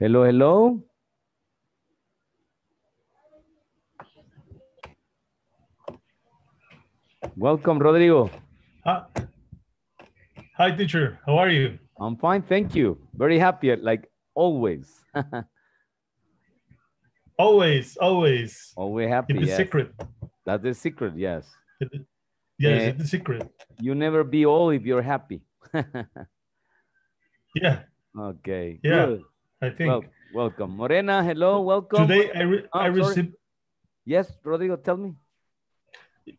Hello, hello. Welcome, Rodrigo. Hi. Hi, teacher. How are you? I'm fine, thank you. Very happy, like always. always, always. Always happy. It's yes. secret. That's the secret, yes. yes, and eh, it's the secret. You never be old if you're happy. yeah. Okay. Yeah. Good. I think. Well, welcome. Morena, hello, welcome. Today I, re oh, I received. Yes, Rodrigo, tell me.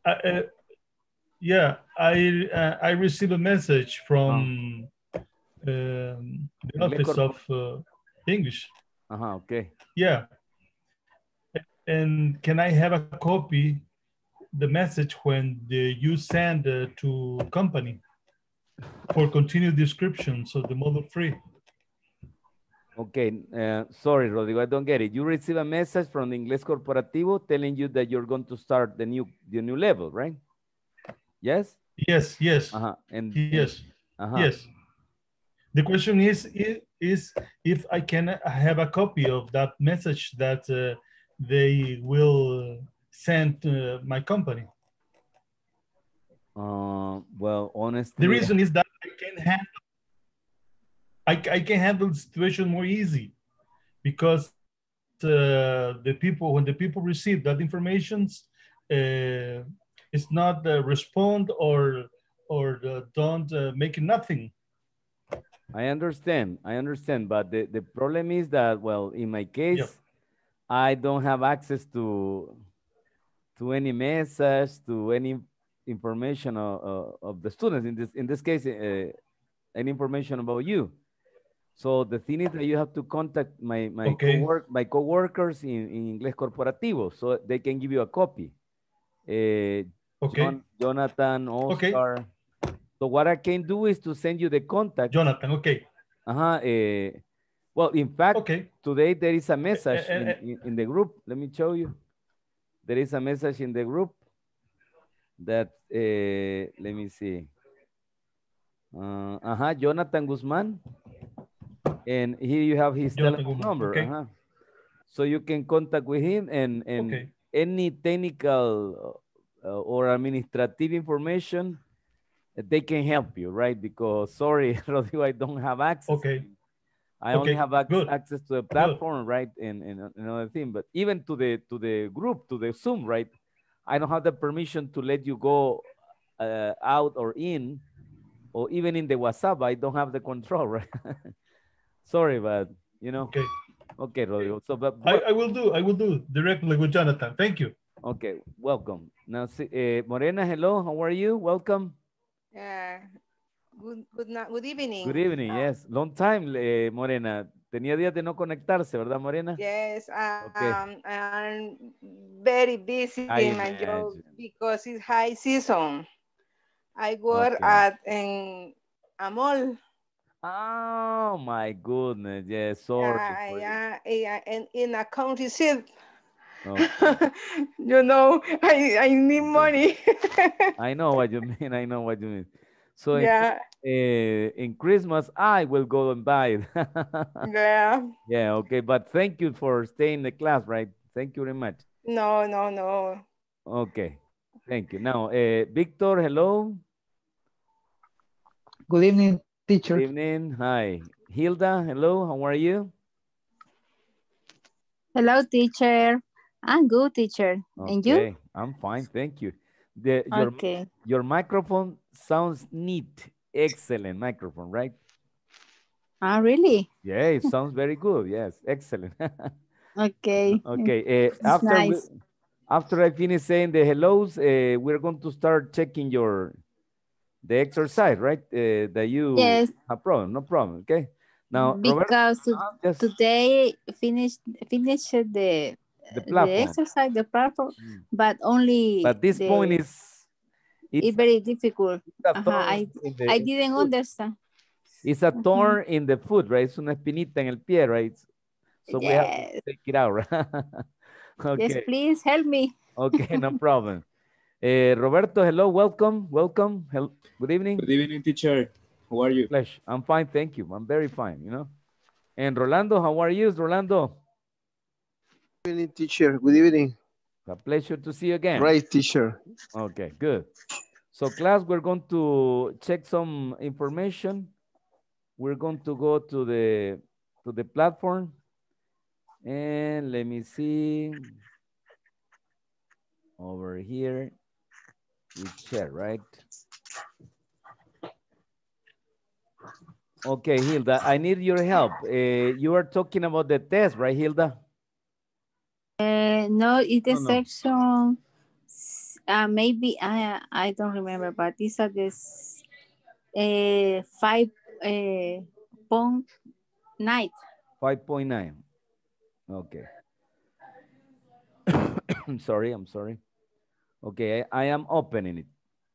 I, uh, yeah, I uh, I received a message from oh. um, the office of uh, English. Uh -huh, okay. Yeah. And can I have a copy the message when the, you send uh, to company for continued descriptions of the model free? Okay, uh, sorry, Rodrigo, I don't get it. You receive a message from the Inglés Corporativo telling you that you're going to start the new the new level, right? Yes. Yes. Yes. Uh -huh. And yes. Uh -huh. Yes. The question is is if I can uh, have a copy of that message that uh, they will send to my company. Uh, well, honestly, the reason is that. I, I can handle the situation more easy because uh, the people when the people receive that information uh, it's not uh, respond or or uh, don't uh, make nothing i understand i understand but the, the problem is that well in my case i don't have access to to any message to any information of, of the students in this in this case any information about you so the thing is that you have to contact my my okay. co-work my coworkers in, in English Corporativo, so they can give you a copy. Uh, okay. John, Jonathan, Oscar. Okay. So what I can do is to send you the contact. Jonathan, okay. Uh-huh. Uh, well, in fact, okay. today there is a message uh, in, in, in the group. Let me show you. There is a message in the group that, let me see. Uh, -huh, Jonathan Guzman. And here you have his telephone number. Okay. Uh -huh. So you can contact with him and, and okay. any technical uh, or administrative information, uh, they can help you, right? Because sorry, Rodrigo, I don't have access. Okay. I okay. only have ac Good. access to the platform, Good. right? And, and another thing, but even to the to the group, to the Zoom, right? I don't have the permission to let you go uh, out or in, or even in the WhatsApp. I don't have the control, right? Sorry, but you know. Okay. Okay, Rodrigo. So, but I, I will do. I will do directly with Jonathan. Thank you. Okay, welcome. Now, uh, Morena, hello. How are you? Welcome. Yeah. Good, good, good evening. Good evening, uh, yes. Long time, eh, Morena. Tenía días de no conectarse, ¿verdad, Morena? Yes, um, okay. I'm very busy I in my job because it's high season. I work okay. at in a mall. Oh my goodness, yes, yeah, sorry. Yeah, yeah, yeah, and in a receipt. Okay. you know, I, I need money. I know what you mean. I know what you mean. So yeah. in, uh, in Christmas, I will go and buy it. yeah. Yeah, okay. But thank you for staying in the class, right? Thank you very much. No, no, no. Okay. Thank you. Now, uh, Victor, hello. Good evening, teacher. Good evening. Hi. Hilda, hello. How are you? Hello, teacher. I'm good, teacher. Okay. And you? I'm fine. Thank you. The, your, okay. Your microphone sounds neat. Excellent microphone, right? Ah, really? Yeah, it sounds very good. Yes, excellent. okay. Okay. Uh, after, nice. we, after I finish saying the hellos, uh, we're going to start checking your the exercise, right? Uh, that you yes. have problem, no problem, okay? Now, because Robert, to, today finished finished the the, the exercise, the platform, mm. but only. But this the, point is. It's, it's very difficult. Uh -huh. I, the, I didn't food. understand. It's a thorn in the foot, right? It's una espinita en el pie, right? So yes. we have to take it out, right? okay. Yes, please help me. okay, no problem. Uh, Roberto, hello, welcome, welcome. Hello. Good evening. Good evening, teacher. How are you? I'm fine, thank you. I'm very fine, you know. And Rolando, how are you, Rolando? Good evening, teacher. Good evening. A pleasure to see you again. Great, teacher. Okay, good. So class, we're going to check some information. We're going to go to the to the platform. And let me see over here. We share, right? Okay, Hilda, I need your help. Uh, you are talking about the test, right, Hilda? Uh, no, it's the no. section, uh, maybe, I I don't remember, but these are the uh, 5.9. Uh, 5.9, okay. I'm sorry, I'm sorry. Okay, I, am opening it.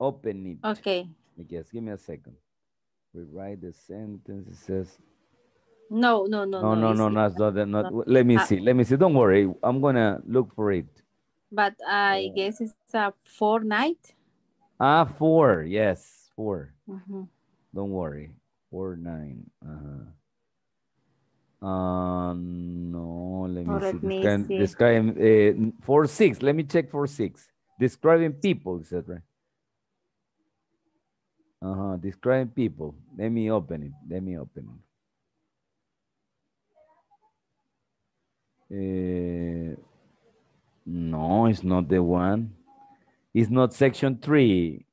Open it. Okay. Yes, give me a second. We write the sentence. It says. No, no, no, no, no, no, no. no, Let me uh, see. Let me see. Don't worry. I'm gonna look for it. But I uh, guess it's a four night. Ah, four. Yes, 4 mm -hmm. Don't worry. Four nine. Uh -huh. Uh, um, no, let me oh, see. Let this, me guy, see. this guy, uh, four six. Let me check four six. Describing people, etc. Uh-huh, describing people. Let me open it, let me open it. Uh, no, it's not the one. It's not section three.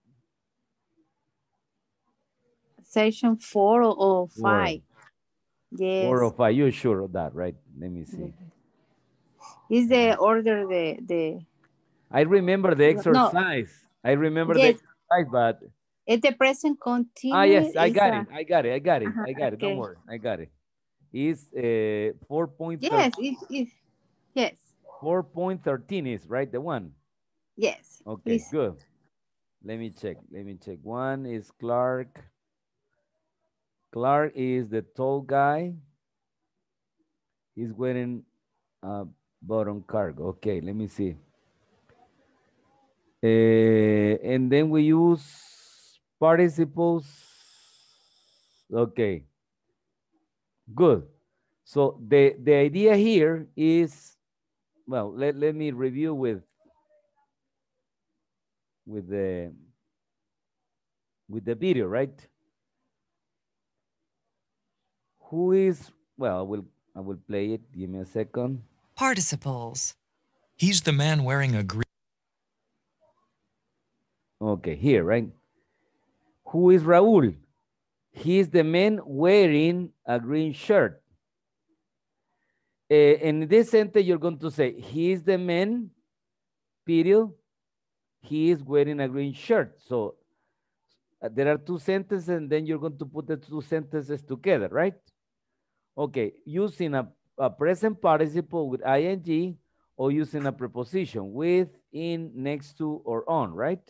Section four or, or five. Four. Yes. Four or five. You're sure of that, right? Let me see. Is the order the the I remember the exercise. No. I remember yes. the exercise, but. It's the present continuous. Ah, yes, I got a... it. I got it. I got it. Uh -huh, I got it. Don't worry. I got it. It's uh, 4.13. Yes, it, it, yes. 4.13 is, right, the one? Yes. Okay, good. Let me check. Let me check. One is Clark. Clark is the tall guy. He's wearing a bottom cargo. Okay, let me see. Eh, and then we use participles. Okay. Good. So the, the idea here is, well, let, let me review with, with the, with the video, right? Who is, well, I will, I will play it. Give me a second. Participles. He's the man wearing a green. Okay, here, right? Who is Raul? He is the man wearing a green shirt. Uh, eh, in this sentence, you're going to say, he is the man, period. He is wearing a green shirt. So uh, there are two sentences, and then you're going to put the two sentences together, right? Okay, using a, a present participle with ing or using a preposition with, in, next to, or on, right?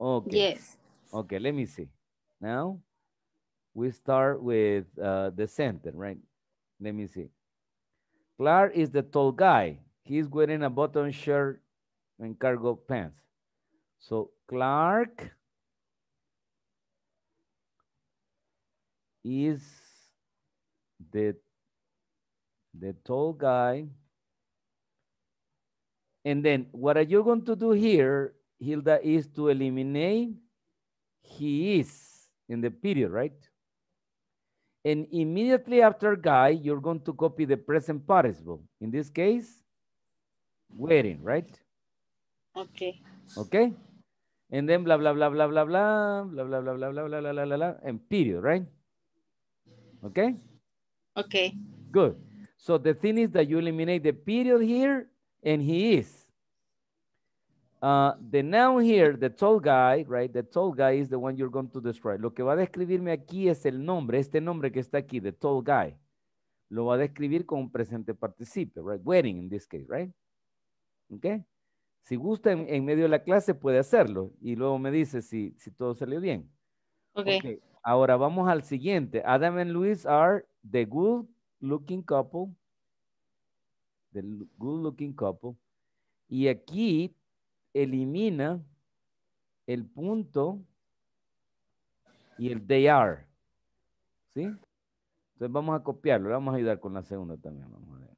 Okay. Yes. Okay, let me see. Now, we start with uh, the sentence, right? Let me see. Clark is the tall guy. He's wearing a button shirt and cargo pants. So Clark is the, the tall guy. And then what are you going to do here Hilda is to eliminate he is in the period, right? And immediately after guy, you're going to copy the present participle. In this case, waiting, right? Okay. Okay. And then blah, blah, blah, blah, blah, blah, blah, blah, blah, blah, blah, blah, blah, blah, blah, and period, right? Okay? Okay. Good. So the thing is that you eliminate the period here and he is. Uh, the noun here, the tall guy, right? The tall guy is the one you're going to describe. Lo que va a describirme aquí es el nombre, este nombre que está aquí, the tall guy. Lo va a describir con un presente participio, right? Wedding in this case, right? Okay. Si gusta, en, medio de la clase puede hacerlo y luego me dice si, todo salió bien. Okay. Ahora vamos al siguiente. Adam and Luis are the good looking couple. The good looking couple. Y aquí elimina el punto y el they are. ¿Sí? Entonces vamos a copiarlo. Le vamos a ayudar con la segunda también. Vamos a ver.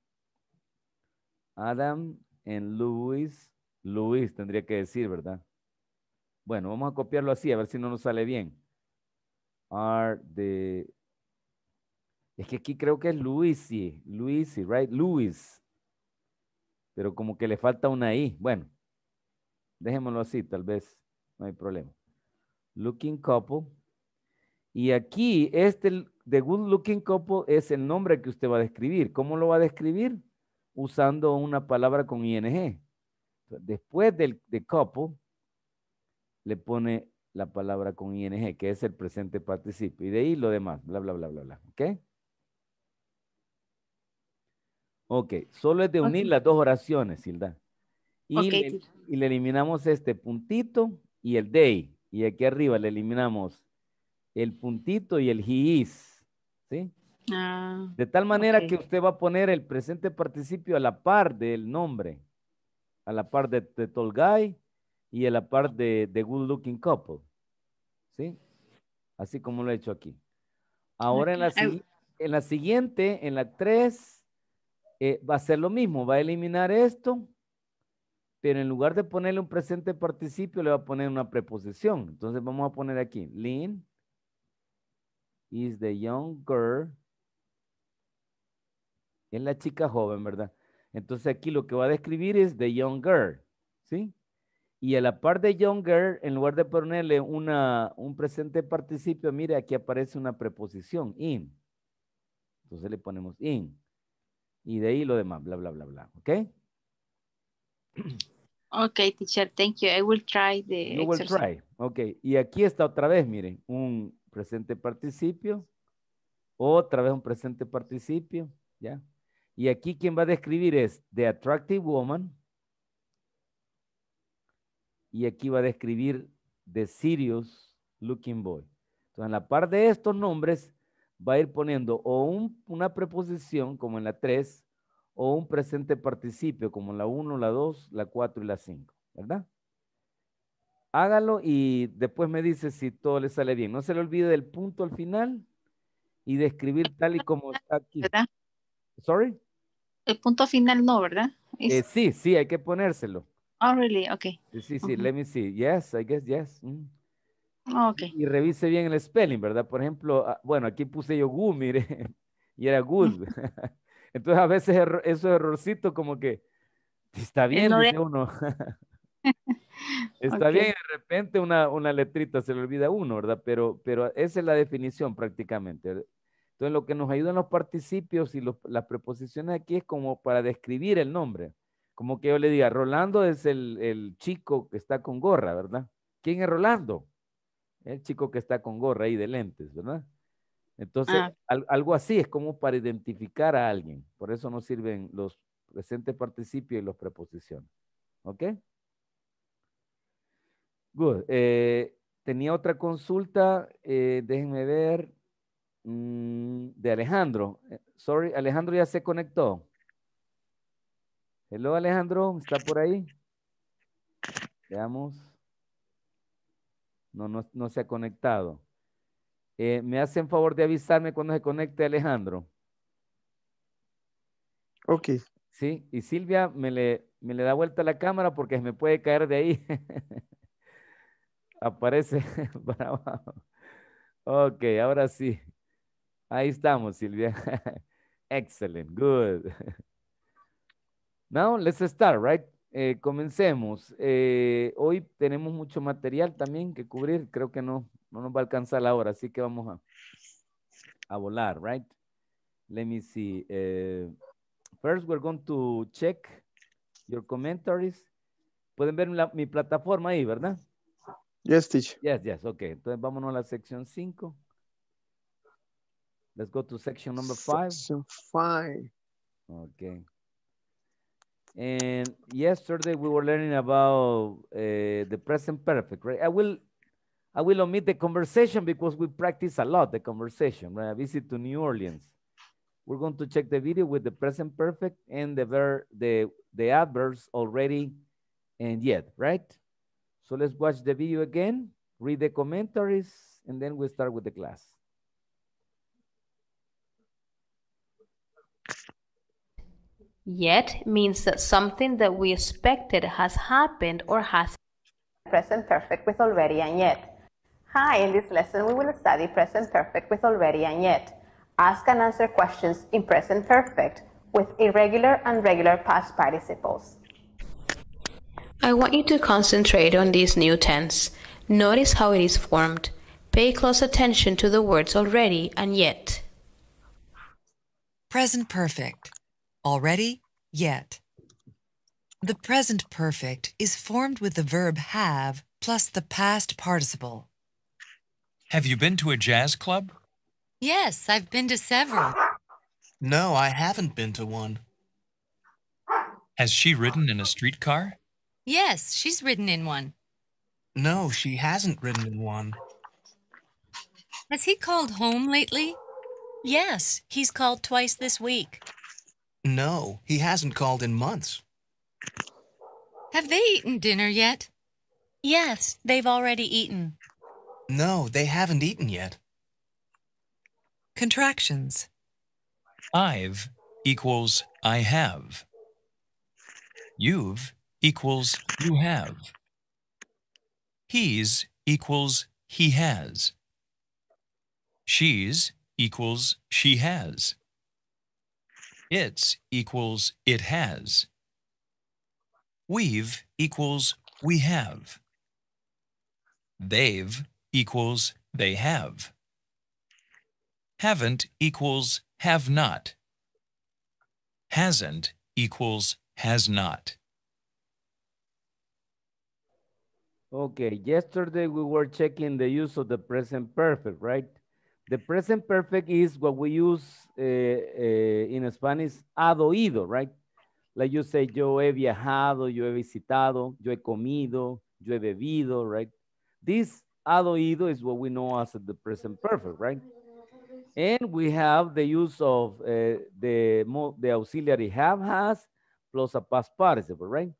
Adam and Luis. Luis tendría que decir, ¿verdad? Bueno, vamos a copiarlo así, a ver si no nos sale bien. Are the... Es que aquí creo que es Luisi. Luisi, right? Luis. Pero como que le falta una I. Bueno, Dejémoslo así, tal vez no hay problema. Looking couple. Y aquí, este The Good Looking Couple es el nombre que usted va a describir. ¿Cómo lo va a describir? Usando una palabra con ing. Después del de couple, le pone la palabra con ing, que es el presente participio. Y de ahí lo demás, bla, bla, bla, bla, bla. ¿Ok? Ok, solo es de unir las dos oraciones, Hilda. Y, le, eliminamos este puntito y el day. Y aquí arriba le eliminamos el puntito y el he is. Ah, de tal manera que usted va a poner el presente participio a la par del nombre, a la par de, de tall guy y a la par de, good looking couple. Así como lo he hecho aquí. Ahora en, la, en la, siguiente, en la 3, eh, va a ser lo mismo. Va a eliminar esto pero en lugar de ponerle un presente participio, le va a poner una preposición. Entonces vamos a poner aquí, Lynn is the young girl. Es la chica joven, ¿verdad? Entonces aquí lo que va a describir es the young girl, ¿sí? Y a la par de young girl, en lugar de ponerle una, un presente participio, mire, aquí aparece una preposición, in. Entonces le ponemos in. Y de ahí lo demás, bla, bla, bla, bla, ¿ok? Ok, teacher, thank you. I will try the You will try. Ok, y aquí está otra vez, miren, un presente participio, otra vez un presente participio, ¿ya? Y aquí quien va a describir es The Attractive Woman. Y aquí va a describir The Serious Looking Boy. Entonces, en la par de estos nombres, va a ir poniendo o una preposición, como en la 3, o un presente participio como la 1, la 2, la 4 y la 5, ¿verdad? Hágalo y después me dice si todo le sale bien. No se le olvide del punto al final y de escribir tal y como está aquí. ¿Verdad? ¿Sorry? El punto final no, ¿verdad? Eh, sí, sí, hay que ponérselo. Oh, really? Okay. Sí, sí, Let me see. Yes, I guess yes. Mm. Oh, okay. Y revise bien el spelling, ¿verdad? Por ejemplo, ah, bueno, aquí puse yo gu, mire, y era good. Entonces a veces eso esos errorcitos como que está bien, uno. está bien, de repente una, una letrita se le olvida a uno, ¿verdad? Pero, pero esa es la definición prácticamente. Entonces lo que nos ayudan los participios y las preposiciones aquí es como para describir el nombre. Como que yo le diga, Rolando es el, el chico que está con gorra, ¿verdad? ¿Quién es Rolando? El chico que está con gorra y de lentes, ¿verdad? Entonces, ah. algo así es como para identificar a alguien. Por eso nos sirven los presentes participios y los preposiciones. ¿Ok? Good. Eh, tenía otra consulta, eh, déjenme ver, mm, de Alejandro. Eh, sorry, Alejandro ya se conectó. Hello, Alejandro, ¿está por ahí? Veamos. no, no se ha conectado. Eh, ¿Me hacen favor de avisarme cuando se conecte Alejandro? Ok. Sí, y Silvia me le, da vuelta la cámara porque me puede caer de ahí. Aparece para abajo. Ok, ahora sí. Ahí estamos, Silvia. Excellent, good. Now, let's start, right? Eh, comencemos. Eh, hoy tenemos mucho material también que cubrir. Creo que no, no nos va a alcanzar la hora, así que vamos a, a volar, right? Let me see. Uh, first, we're going to check your commentaries. Pueden ver mi plataforma ahí, ¿verdad? Yes, teacher. Yes, yes, ok. Entonces vámonos a la sección 5. Let's go to section number 5. Section 5. Okay. And yesterday we were learning about eh, the present perfect, right? I will I will omit the conversation because we practice a lot the conversation, right? A visit to New Orleans. We're going to check the video with the present perfect and the ver the, the adverbs already and yet, right? So let's watch the video again, read the commentaries, and then we start with the class. Yet means that something that we expected has happened or has. Present perfect with already and yet. Hi, in this lesson we will study present perfect with already and yet. Ask and answer questions in present perfect with irregular and regular past participles. I want you to concentrate on this new tense. Notice how it is formed. Pay close attention to the words already and yet. Present perfect. Already, yet. The present perfect is formed with the verb have plus the past participle. Have you been to a jazz club? Yes, I've been to several. No, I haven't been to one. Has she ridden in a streetcar? Yes, she's ridden in one. No, she hasn't ridden in one. Has he called home lately? Yes, he's called twice this week. No, he hasn't called in months. Have they eaten dinner yet? Yes, they've already eaten. No, they haven't eaten yet. Contractions. I've equals I have. You've equals you have. He's equals he has. She's equals she has. It's equals it has. We've equals we have. They've equals they have. Haven't equals have not. Hasn't equals has not. Okay, yesterday we were checking the use of the present perfect, right? The present perfect is what we use uh, uh, in Spanish, ado ido, right? Like you say, yo he viajado, yo he visitado, yo he comido, yo he bebido, right? This adoido is what we know as the present perfect, right? And we have the use of uh, the, the auxiliary have has plus a past participle, right?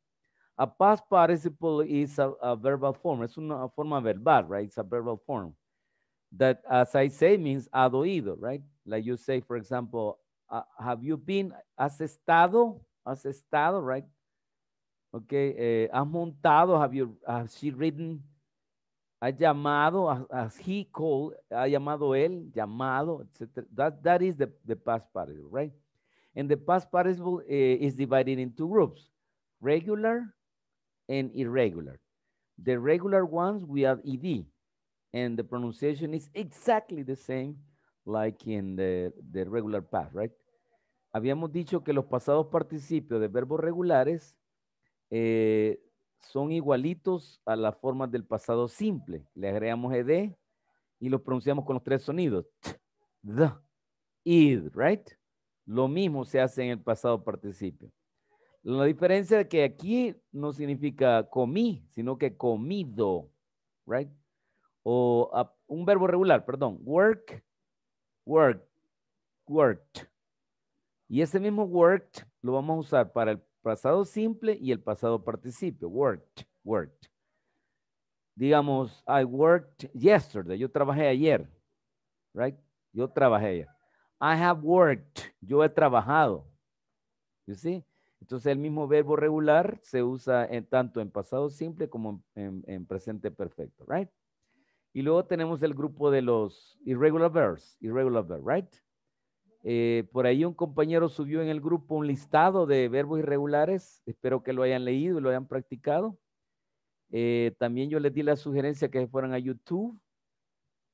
A past participle is a, a verbal form. It's una forma verbal, right? It's a verbal form that, as I say, means adoído, right? Like you say, for example, uh, have you been, has estado, has estado, right? Okay, uh, has montado, have you, has she ridden, ha llamado, as he called, ha llamado él, llamado, etc. That, is the, the past participle, right? And the past participle eh, is divided into two groups, regular and irregular. The regular ones, we have ed, and the pronunciation is exactly the same like in the, the regular past, right? Habíamos dicho que los pasados participios de verbos regulares eh, son igualitos a las formas del pasado simple. Le agregamos ed y lo pronunciamos con los tres sonidos. T, id, right? Lo mismo se hace en el pasado participio. La diferencia es que aquí no significa comí, sino que comido, right? O un verbo regular, perdón, work, work, worked. Y ese mismo worked lo vamos a usar para el pasado simple y el pasado participio, worked, worked. Digamos, I worked yesterday, yo trabajé ayer, right? Yo trabajé ayer. I have worked, yo he trabajado. You see? Entonces el mismo verbo regular se usa en, tanto en pasado simple como en, en presente perfecto, right? Y luego tenemos el grupo de los irregular verbs, irregular verbs, right? Eh, por ahí un compañero subió en el grupo un listado de verbos irregulares. Espero que lo hayan leído y lo hayan practicado. Eh, también yo les di la sugerencia que fueran a YouTube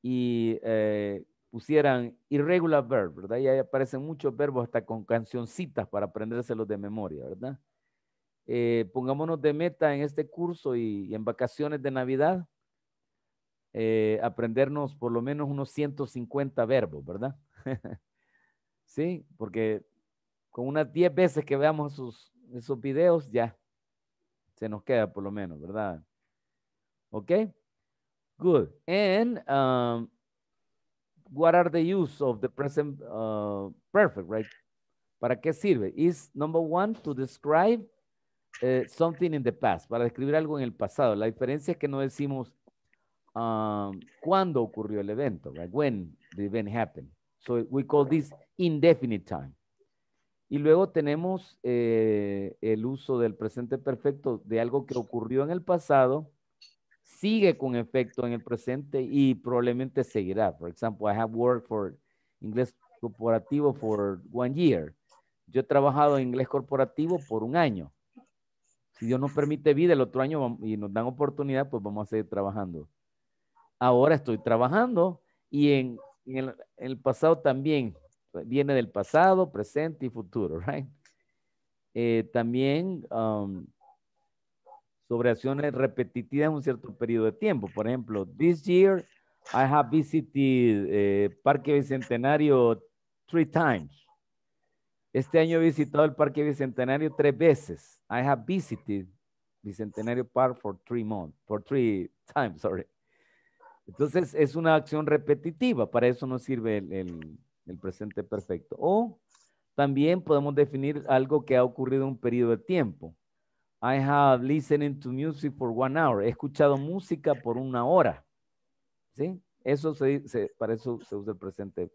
y eh, pusieran irregular verb, ¿verdad? Y ahí aparecen muchos verbos hasta con cancioncitas para aprendérselos de memoria, ¿verdad? pongámonos de meta en este curso y, y en vacaciones de Navidad, aprendernos por lo menos unos 150 verbos, ¿verdad? ¿sí? Porque con unas 10 veces que veamos esos videos, ya se nos queda por lo menos, ¿verdad? ¿Ok? Good. And um, what are the use of the present uh, perfect, right? ¿Para qué sirve? Is number one to describe eh, something in the past, para describir algo en el pasado. La diferencia es que no decimos um, cuándo ocurrió el evento, right? When the event happened. So we call this indefinite time. Y luego tenemos eh, el uso del presente perfecto de algo que ocurrió en el pasado, sigue con efecto en el presente y probablemente seguirá. Por ejemplo, I have worked for inglés corporativo for one year. Yo he trabajado en inglés corporativo por un año. Si Dios nos permite vida el otro año y nos dan oportunidad, pues vamos a seguir trabajando. Ahora estoy trabajando y en el pasado también viene del pasado, presente y futuro, right? Eh, también um, sobre acciones repetitivas en un cierto periodo de tiempo. Por ejemplo, this year I have visited eh, Parque Bicentenario three times. Este año he visitado el Parque Bicentenario tres veces. I have visited Bicentenario Park for three months, for three times, sorry. Entonces es una acción repetitiva, para eso nos sirve el el presente perfecto. O también podemos definir algo que ha ocurrido en un periodo de tiempo. I have listened to music for one hour. He escuchado música por una hora. ¿Sí? Eso se, para eso se usa el presente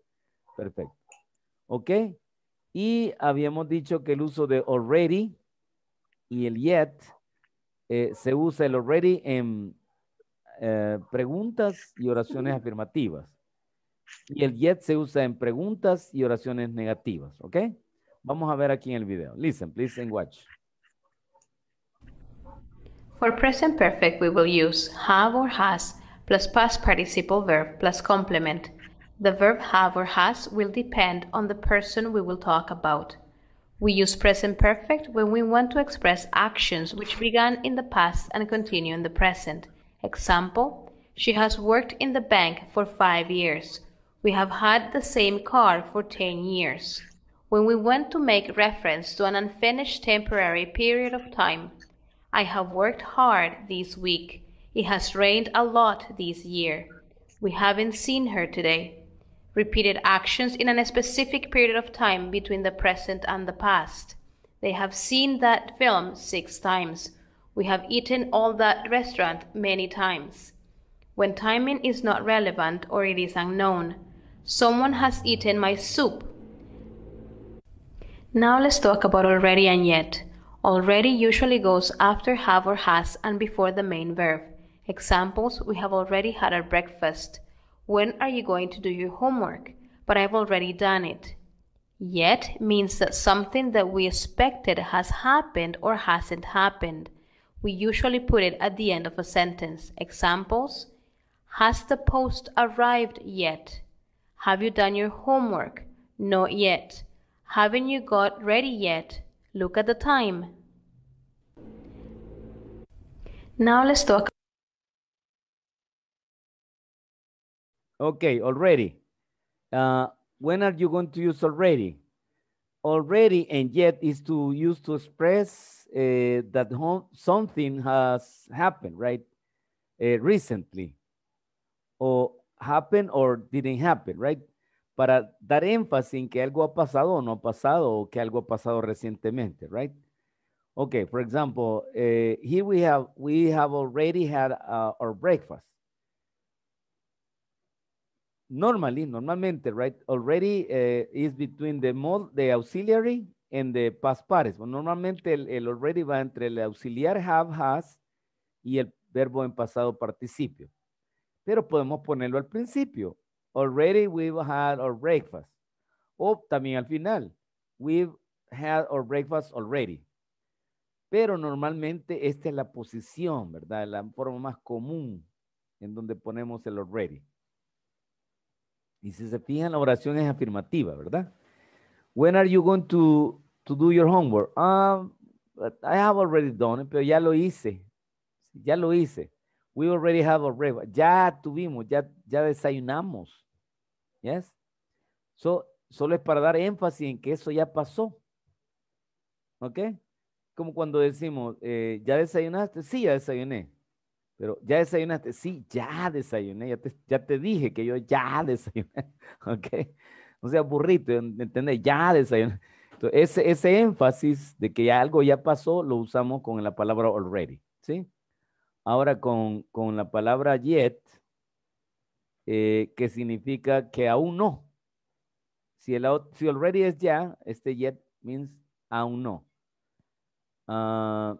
perfecto. ¿Ok? Y habíamos dicho que el uso de already y el yet eh, se usa el already en eh, preguntas y oraciones afirmativas. Y el yet se usa en preguntas y oraciones negativas, ¿ok? Vamos a ver aquí en el video. Listen, please, and watch. For present perfect, we will use have or has plus past participle verb plus complement. The verb have or has will depend on the person we will talk about. We use present perfect when we want to express actions which began in the past and continue in the present. Example, she has worked in the bank for five years. We have had the same car for 10 years. When we want to make reference to an unfinished temporary period of time, I have worked hard this week. It has rained a lot this year. We haven't seen her today. Repeated actions in a specific period of time between the present and the past. They have seen that film six times. We have eaten all that restaurant many times. When timing is not relevant or it is unknown, Someone has eaten my soup. Now let's talk about already and yet. Already usually goes after have or has and before the main verb. Examples, we have already had our breakfast. When are you going to do your homework? But I've already done it. Yet means that something that we expected has happened or hasn't happened. We usually put it at the end of a sentence. Examples, has the post arrived yet? Have you done your homework? Not yet. Haven't you got ready yet? Look at the time. Now let's talk. Okay, already. Uh, when are you going to use already? Already and yet is to use to express uh, that something has happened, right? Uh, recently. Or happen or didn't happen, right? Para dar énfasis en que algo ha pasado o no ha pasado o que algo ha pasado recientemente, right? Okay, for example, eh, here we have we have already had uh, our breakfast. Normally, normalmente, right? Already eh, is between the mod, the auxiliary and the past pares. normalmente el, el already va entre el auxiliar have has y el verbo en pasado participio pero podemos ponerlo al principio. Already we've had our breakfast. O también al final. We've had our breakfast already. Pero normalmente esta es la posición, ¿verdad? La forma más común en donde ponemos el already. Y si se fijan, la oración es afirmativa, ¿verdad? When are you going to, to do your homework? Um, I have already done it, pero ya lo hice. Ya lo hice. We already have a Ya tuvimos, ya, ya desayunamos. Yes. So, solo es para dar énfasis en que eso ya pasó. ¿Ok? Como cuando decimos, eh, ¿ya desayunaste? Sí, ya desayuné. Pero, ¿ya desayunaste? Sí, ya desayuné. Ya te, ya te dije que yo ya desayuné. ¿Ok? No sea, burrito, ¿entendés? Ya desayuné. Entonces, ese, ese énfasis de que algo ya pasó lo usamos con la palabra already. ¿Sí? Ahora con, la palabra yet, eh, que significa que aún no. Si, el, already es ya, este yet means aún no. Ah,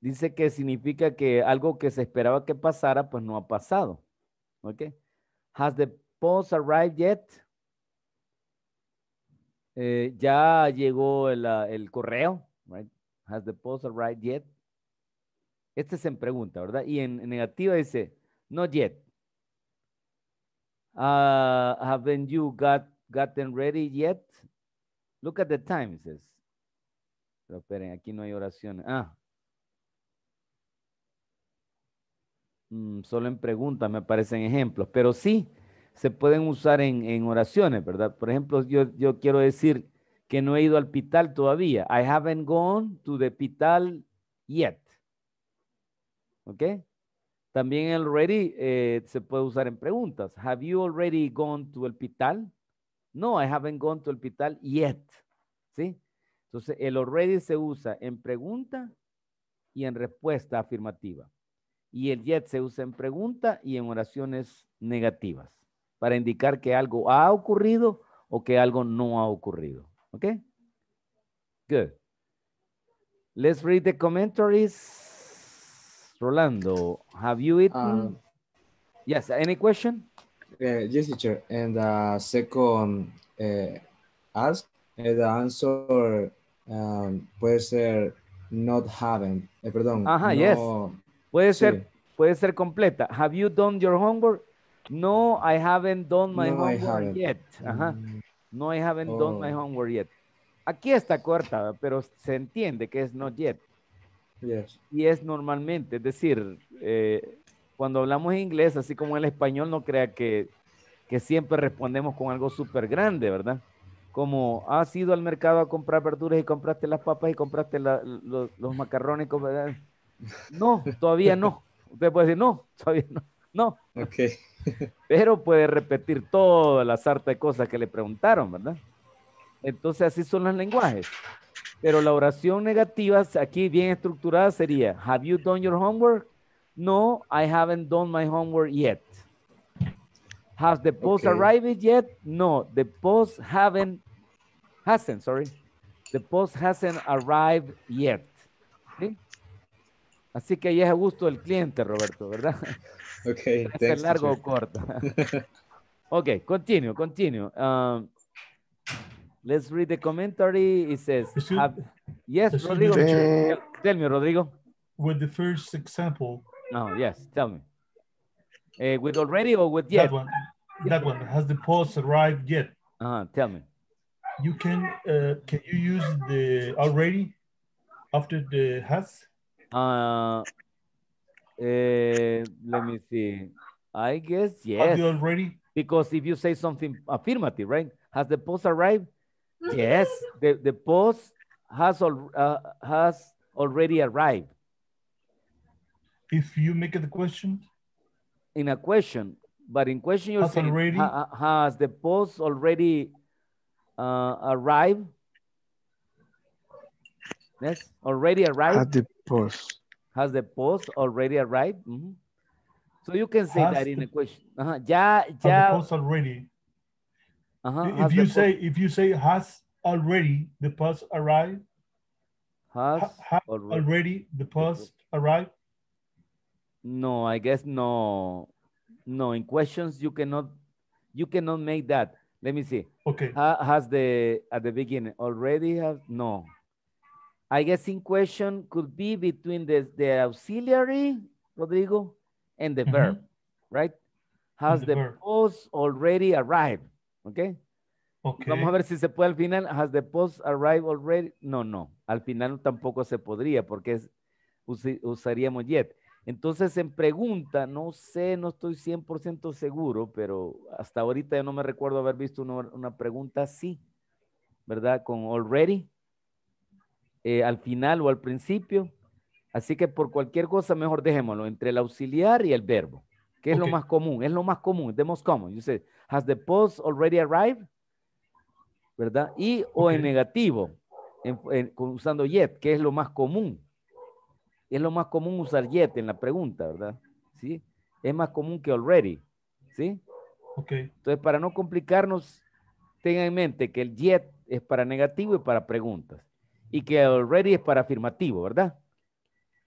dice que significa que algo que se esperaba que pasara, pues no ha pasado. ¿Ok? ¿Has the post arrived yet? Eh, ya llegó el, ah, correo. ¿Has the post arrived yet? Este es en pregunta, ¿verdad? Y en, negativa dice, not yet. Uh, haven't you got, gotten ready yet? Look at the time, says. Pero esperen, aquí no hay oraciones. Ah. Mm, solo en preguntas me aparecen ejemplos, pero sí se pueden usar en, oraciones, ¿verdad? Por ejemplo, yo, yo quiero decir que no he ido al hospital todavía. I haven't gone to the hospital yet. ¿Ok? También el already eh, se puede usar en preguntas. Have you already gone to el hospital? No, I haven't gone to el hospital yet. ¿Sí? Entonces, el already se usa en pregunta y en respuesta afirmativa. Y el yet se usa en pregunta y en oraciones negativas para indicar que algo ha ocurrido o que algo no ha ocurrido. ¿Ok? Good. Let's read the commentaries. Rolando, have you eaten? Um, yes, any question? Uh, yes, teacher. And the uh, second eh, ask, eh, the answer um, puede ser not having. Eh, perdón. Ajá, yes. Puede ser, puede ser completa. Have you done your homework? No, I haven't done my homework yet. Ajá. No, I haven't done my oh. homework yet. Aquí está corta, pero se entiende que es not yet. Y es normalmente, es decir, eh, cuando hablamos inglés, así como el español, no crea que, que siempre respondemos con algo súper grande, ¿verdad? Como has ido al mercado a comprar verduras y compraste las papas y compraste los, macarrones. ¿verdad? Eh? No, todavía no. Usted puede decir, no, todavía no. Pero puede repetir toda la sarta de cosas que le preguntaron, ¿verdad? Entonces así son los lenguajes. Pero la oración negativa aquí bien estructurada sería, have you done your homework? No, I haven't done my homework yet. Has the post arrived yet? No, the post haven't, hasn't, sorry. The post hasn't arrived yet. Así que ahí es a gusto del cliente, Roberto, ¿verdad? Ok. Es largo o corto. ok, continúo, continúo. Ah, Let's read the commentary. It says, have, yes, Rodrigo. Tell, tell me, Rodrigo. With the first example. No, yes, tell me. Uh, with already or with yet? That one. That one. Has the post arrived yet? Uh -huh, tell me. You can, uh, can you use the already after the has? Uh, uh, let me see. I guess yes. Have you already? Because if you say something affirmative, right? Has the post arrived? Yes, the, the post has, al uh, has already arrived. If you make it a question? In a question, but in question you're has saying, already? Ha has the post already uh, arrived? Yes, already arrived. Has the post. Has the post already arrived? Mm -hmm. So you can say has that in a question. Uh -huh. Ya, ya. Has the post already. Uh-huh, if you say if you say has already the past arrived, has, ha, already. already. the past arrived. No, I guess no, no. In questions you cannot you cannot make that. Let me see. Okay. Ha, has the at the beginning already have no. I guess in question could be between the, the auxiliary, Rodrigo, and the mm -hmm. verb, right? Has and the, the post already arrived? ¿Ok? Okay. Vamos a ver si se puede al final. Has the post arrived already? No, no. Al final tampoco se podría porque usaríamos yet. Entonces en pregunta, no sé, no estoy 100% seguro, pero hasta ahorita yo no me recuerdo haber visto una, pregunta así, ¿verdad? Con already, eh, al final o al principio. Así que por cualquier cosa mejor dejémoslo entre el auxiliar y el verbo. ¿Qué es lo más común? Es lo más común, the most common. You say, has the post already arrived? ¿Verdad? Y o en negativo, usando yet, que es lo más común. Es lo más común usar yet en la pregunta, ¿verdad? ¿Sí? Es más común que already, ¿sí? Ok. Entonces, para no complicarnos, tengan en mente que el yet es para negativo y para preguntas. Y que already es para afirmativo, ¿verdad?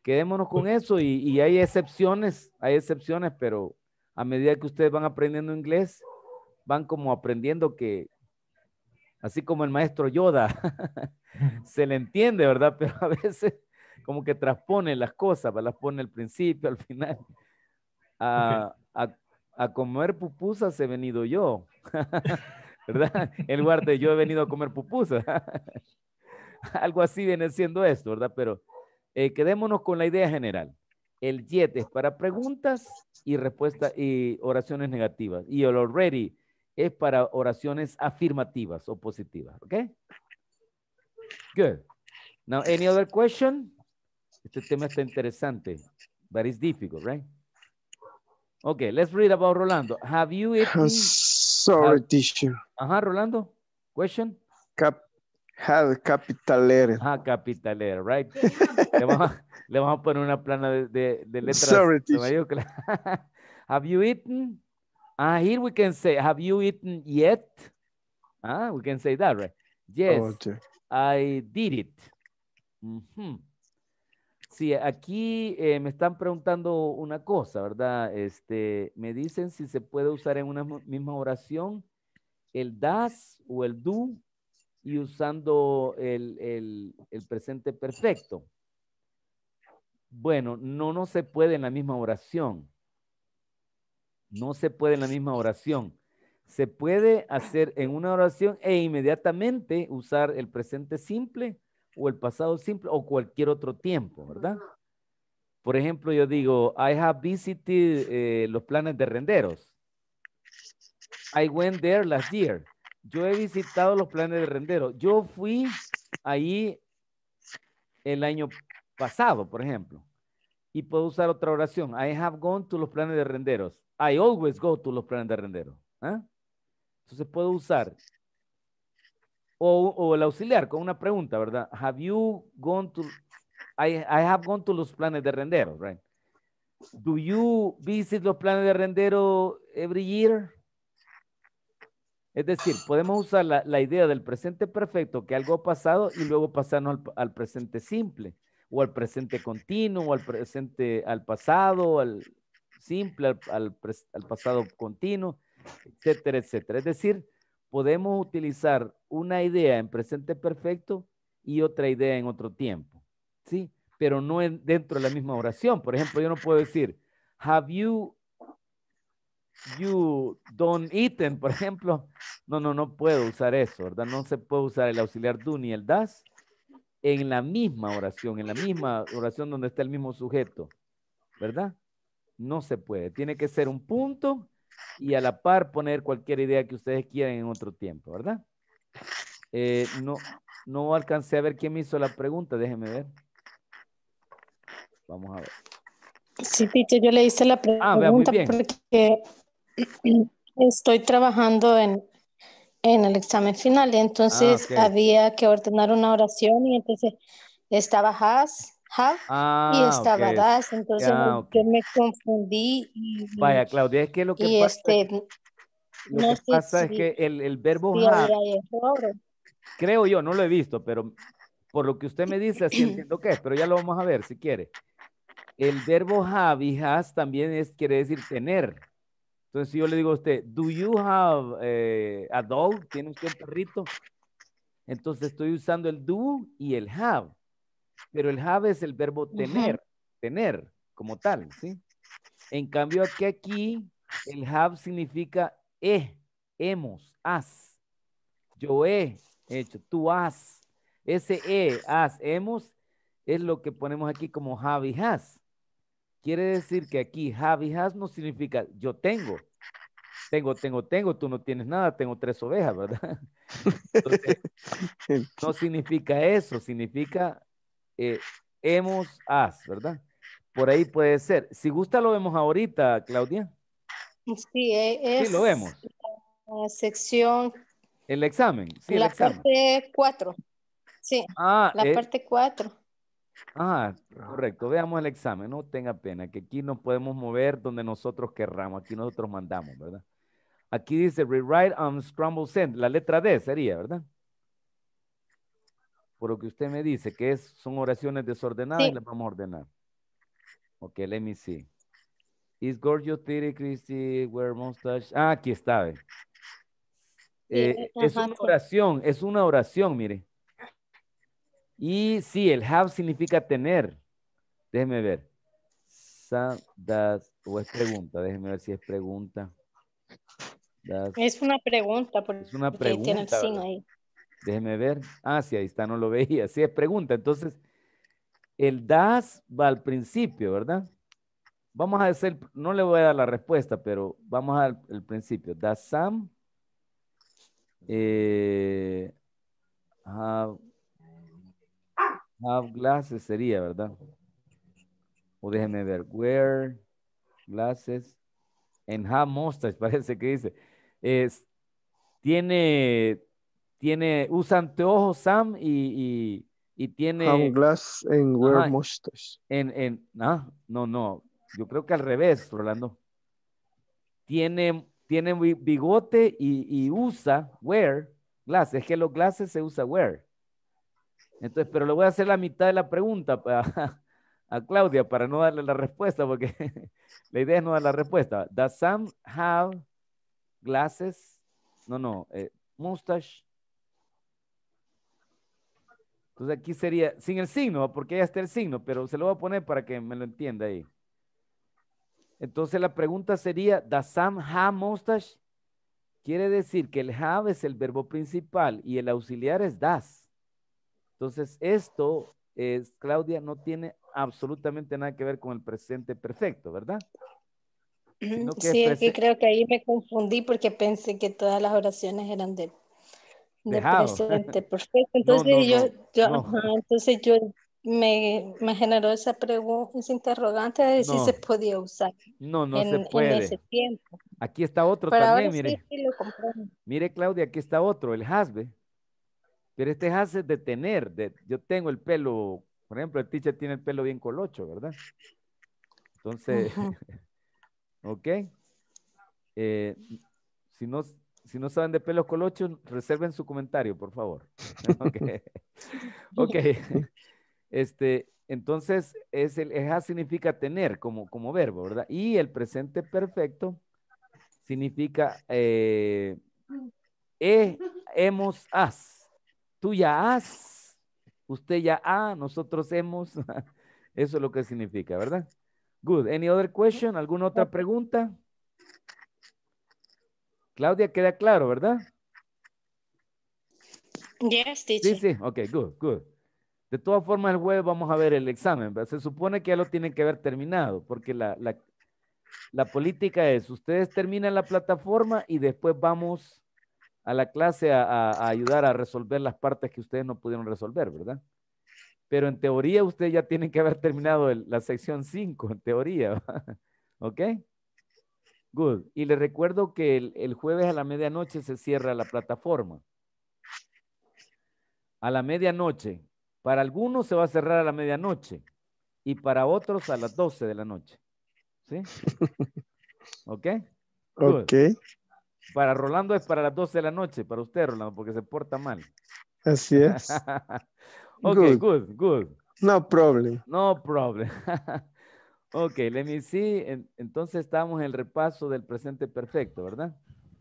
Quedémonos con pues eso y, hay excepciones, hay excepciones, pero a medida que ustedes van aprendiendo inglés, van como aprendiendo que, así como el maestro Yoda, se le entiende, ¿verdad? Pero a veces como que transpone las cosas, las pone al principio, al final. A, comer pupusas he venido yo, ¿verdad? En lugar de yo he venido a comer pupusas. Algo así viene siendo esto, ¿verdad? Pero eh, quedémonos con la idea general. El yet es para preguntas y respuestas y oraciones negativas. Y el already es para oraciones afirmativas o positivas. ¿Ok? Good. Now, any other question? Este tema está interesante, but it's difficult, right? Okay, let's read about Rolando. Have you eaten? sorry, teacher. Ajá, Rolando. Question? Cap Had capitaletter. Ah, right. le, vamos a, poner una plana de, de, letras. have you eaten? Ah, here we can say, have you eaten yet? Ah, we can say that, right? Yes, oh, I did it. Mm Sí, aquí eh, me están preguntando una cosa, ¿verdad? Este, me dicen si se puede usar en una misma oración el das o el do y usando el, presente perfecto. Bueno, no, no se puede en la misma oración. No se puede en la misma oración. Se puede hacer en una oración e inmediatamente usar el presente simple o el pasado simple o cualquier otro tiempo, ¿verdad? Por ejemplo, yo digo, I have visited eh, los planes de renderos. I went there last year. Yo he visitado los planes de rendero. Yo fui ahí el año pasado, por ejemplo. Y puedo usar otra oración. I have gone to los planes de renderos. I always go to los planes de rendero. ¿Ah? Entonces puedo usar o, o, el auxiliar con una pregunta, ¿verdad? Have you gone to I, I have gone to los planes de rendero, right? Do you visit los planes de rendero every year? Es decir, podemos usar la, idea del presente perfecto, que algo ha pasado, y luego pasarnos al, presente simple, o al presente continuo, o al presente, al pasado, al simple, al, pasado continuo, etcétera, etcétera. Es decir, podemos utilizar una idea en presente perfecto y otra idea en otro tiempo, ¿sí? Pero no dentro de la misma oración. Por ejemplo, yo no puedo decir, have you you don't eaten, por ejemplo, no, no, no puedo usar eso, ¿verdad? No se puede usar el auxiliar do ni el das en la misma oración, en la misma oración donde está el mismo sujeto, ¿verdad? No se puede. Tiene que ser un punto y a la par poner cualquier idea que ustedes quieran en otro tiempo, ¿verdad? Eh, no, no alcancé a ver quién me hizo la pregunta, déjenme ver. Vamos a ver. Sí, piché, yo le hice la ah, pregunta ah, porque Estoy trabajando en, en el examen final, entonces ah, había que ordenar una oración y entonces estaba has, y ah, estaba das, entonces ah, me confundí. Y, Vaya, Claudia, es que lo que pasa, este, es que el, el verbo creo yo, no lo he visto, pero por lo que usted me dice, así entiendo que es, pero ya lo vamos a ver si quiere. El verbo have y has también es, quiere decir tener. Entonces, si yo le digo a usted, ¿do you have eh, a dog? ¿Tiene usted un perrito? Entonces, estoy usando el do y el have. Pero el have es el verbo tener, tener como tal, ¿sí? En cambio, aquí, aquí, el have significa e hemos, has. Yo he hecho, tú has. Ese e, has, hemos, es lo que ponemos aquí como have y has. Quiere decir que aquí y has no significa yo tengo. Tengo, tengo, tengo, tú no tienes nada, tengo tres ovejas, ¿verdad? no significa eso, significa eh, hemos, has, ¿verdad? Por ahí puede ser. Si gusta, lo vemos ahorita, Claudia. Sí, e, es. lo vemos. La sección. El examen. Sí, la parte 4. Sí. Ah, la eh, parte 4. Ah, ah, correcto. Veamos el examen, no tenga pena, que aquí nos podemos mover donde nosotros querramos, aquí nosotros mandamos, ¿verdad? Aquí dice rewrite on um, scramble send, la letra D sería, ¿verdad? Por lo que usted me dice, que es, son oraciones desordenadas las vamos a ordenar. Ok, let me see. Is gorgeous theory, Christy, wear mustache. Ah, aquí está. Eh, es una oración, es una oración, mire. Y sí, el have significa tener. Déjeme ver. o es pregunta. Déjeme ver si es pregunta. es una pregunta. es una pregunta. Déjeme ver. Ah, sí, ahí está, no lo veía. Sí, es pregunta. Entonces, el das va al principio, ¿verdad? Vamos a decir, no le voy a dar la respuesta, pero vamos al, principio. Das Sam Have ah, glasses sería, ¿verdad? O déjenme ver. Wear glasses and have mustache, parece que dice. Es, tiene, tiene, usa anteojos Sam y, tiene... Have Glasses and wear En, en, ah, no, no. Yo creo que al revés, Rolando. Tiene, tiene bigote y, y usa wear glasses. Es que los glasses se usa wear. Entonces, pero le voy a hacer la mitad de la pregunta a, Claudia para no darle la respuesta, porque la idea es no dar la respuesta. Does Sam have glasses? No, no, eh, mustache. Entonces aquí sería sin el signo, porque ya está el signo, pero se lo voy a poner para que me lo entienda ahí. Entonces la pregunta sería, ¿Does Sam have mustache? Quiere decir que el have es el verbo principal y el auxiliar es das. Entonces, esto, es, Claudia, no tiene absolutamente nada que ver con el presente perfecto, ¿verdad? sí, creo que ahí me confundí porque pensé que todas las oraciones eran de, presente perfecto. Entonces, yo, entonces yo me, me, generó esa pregunta, esa interrogante de si se podía usar. No, no se puede. ese tiempo. Aquí está otro también, mire. mire, Claudia, aquí está otro, el hasbe. Pero este hace de tener, de, yo tengo el pelo, por ejemplo, el teacher tiene el pelo bien colocho, ¿verdad? Entonces, ok. Eh, si, no, si no saben de pelos colochos, reserven su comentario, por favor. ok. Este, entonces, es el eja significa tener como, como verbo, ¿verdad? Y el presente perfecto significa eh, e, hemos, has. Tú ya has, usted ya ha, ah, nosotros hemos. Eso es lo que significa, ¿verdad? Good. Any other question? ¿Alguna otra pregunta? Claudia, queda claro, ¿verdad? Yes, teacher. Sí, sí, ok, good, good. De todas formas, el jueves vamos a ver el examen. Se supone que ya lo tienen que haber terminado, porque la, la política es, ustedes terminan la plataforma y después vamos a la clase a, ayudar a resolver las partes que ustedes no pudieron resolver, ¿verdad? Pero en teoría ustedes ya tienen que haber terminado la sección 5, en teoría. ¿Ok? Good. Y les recuerdo que el, jueves a la medianoche se cierra la plataforma. A la medianoche. Para algunos se va a cerrar a la medianoche y para otros a las 12 de la noche. ¿Sí? ¿Ok? okay Ok. Para Rolando es para las 12 de la noche, para usted, Rolando, porque se porta mal. Así es. ok, good. good, No problem. No problem. ok, let me see. Entonces estamos en el repaso del presente perfecto, ¿verdad?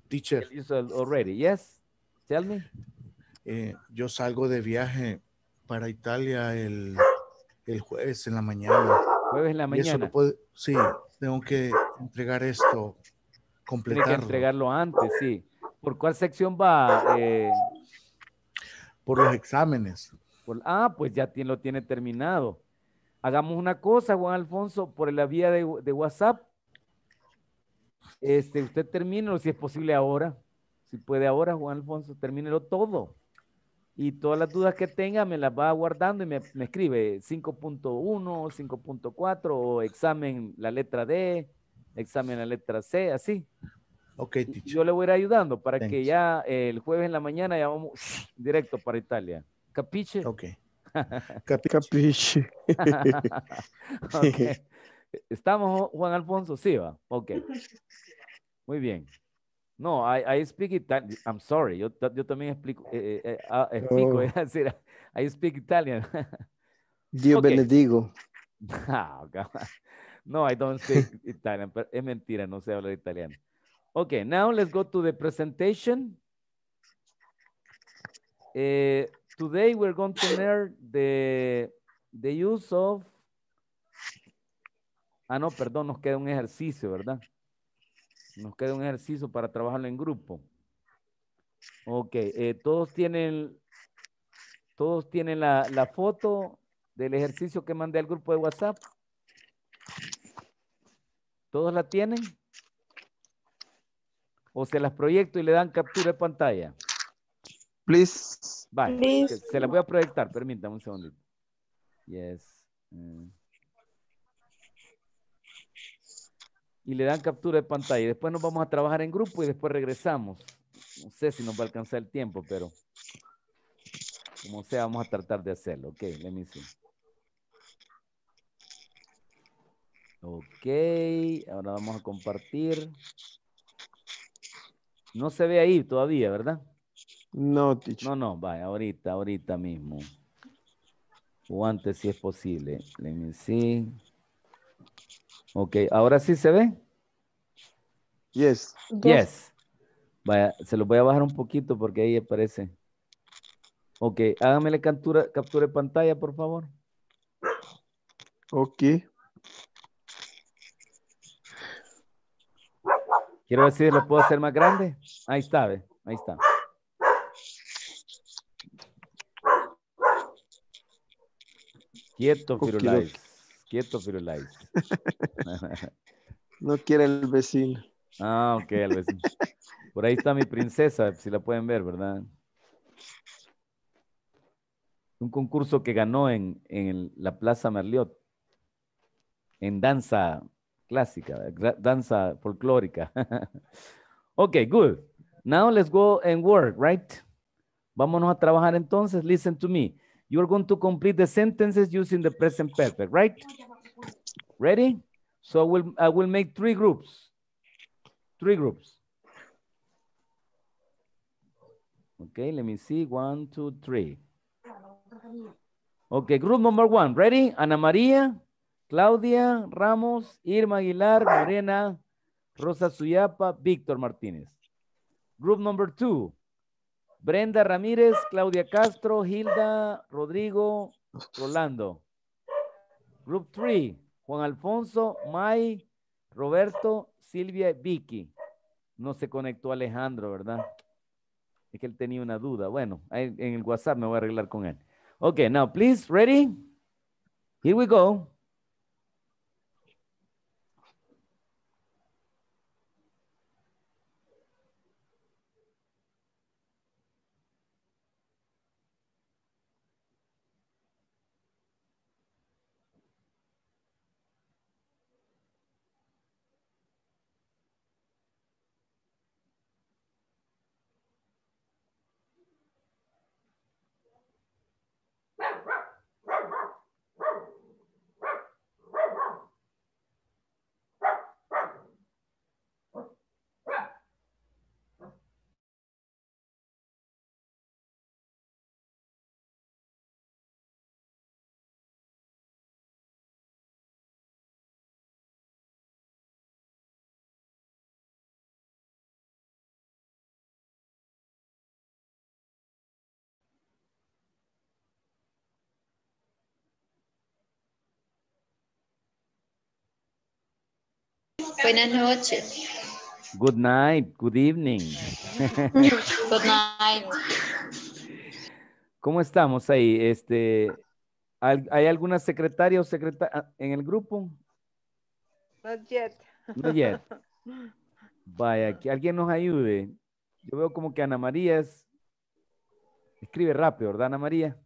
Teacher. Already, yes? Tell me. Eh, yo salgo de viaje para Italia el, jueves en la mañana. Jueves en la mañana. sí, tengo que entregar esto tiene que entregarlo antes, sí. ¿Por cuál sección va? Eh? Por los exámenes. ah, pues ya lo tiene terminado. Hagamos una cosa, Juan Alfonso, por la vía de, WhatsApp. Este, usted termine, si es posible ahora. Si puede ahora, Juan Alfonso, termínelo todo. Y todas las dudas que tenga me las va guardando y me, escribe 5.1, 5.4 o examen, la letra D, examen la letra C, así. Ok, Yo le voy a ir ayudando para que ya eh, el jueves en la mañana ya vamos directo para Italia. ¿Capiche? Ok. Capiche. ¿Estamos, Juan Alfonso? Sí, va. Ok. Muy bien. No, I, speak Italian. I'm sorry. Yo, también explico. Eh, eh, ah, oh. explico. Es decir, I speak Italian. Dios okay. bendigo. No, ah, no, I don't speak Italian, pero es mentira, no sé hablar italiano. Okay, now let's go to the presentation. Eh, today we're going to learn the, the use of... Ah, no, perdón, nos queda un ejercicio, ¿verdad? Nos queda un ejercicio para trabajarlo en grupo. Ok, eh, todos tienen, todos tienen la, la foto del ejercicio que mandé al grupo de WhatsApp. ¿Todos la tienen? ¿O se las proyecto y le dan captura de pantalla? Please. se las voy a proyectar, permítame un segundo. Yes. Mm. Y le dan captura de pantalla. Después nos vamos a trabajar en grupo y después regresamos. No sé si nos va a alcanzar el tiempo, pero como sea, vamos a tratar de hacerlo. Ok, let me see. Ok, ahora vamos a compartir. No se ve ahí todavía, ¿verdad? No, No, no, vaya, ahorita, ahorita mismo. O antes si es posible. Let me see. Ok, ¿ahora sí se ve? Yes. Yes. Vaya, se lo voy a bajar un poquito porque ahí aparece. Ok, hágame la captura, captura de pantalla, por favor. Ok. Quiero ver si lo puedo hacer más grande. Ahí está, ve. Ahí está. Quieto, Firulais. Quieto, Firulais. No quiere el vecino. Ah, ok, el vecino. Por ahí está mi princesa, si la pueden ver, ¿verdad? Un concurso que ganó en, en la Plaza Merliot. En danza clásica, danza folclórica. okay, good. Now let's go and work, right? Vámonos a trabajar entonces. Listen to me. You're going to complete the sentences using the present perfect, right? Ready? So I will, I will make three groups. Three groups. Okay, let me see. One, two, three. Okay, group number one. Ready? Ana María. Claudia Ramos, Irma Aguilar, Morena, Rosa Suyapa, Víctor Martínez. Group number two. Brenda Ramírez, Claudia Castro, Hilda, Rodrigo, Rolando. Group three, Juan Alfonso, May, Roberto, Silvia, Vicky. No se conectó Alejandro, ¿verdad? Es que él tenía una duda. Bueno, en el WhatsApp me voy a arreglar con él. Ok, now please, ready? Here we go. Buenas noches. Good night, good evening. Good night. ¿Cómo estamos ahí? Este, ¿Hay alguna secretaria o secretaria ah, en el grupo? Not yet. Not yet. Vaya, que alguien nos ayude. Yo veo como que Ana María es, escribe rápido, ¿verdad, Ana María?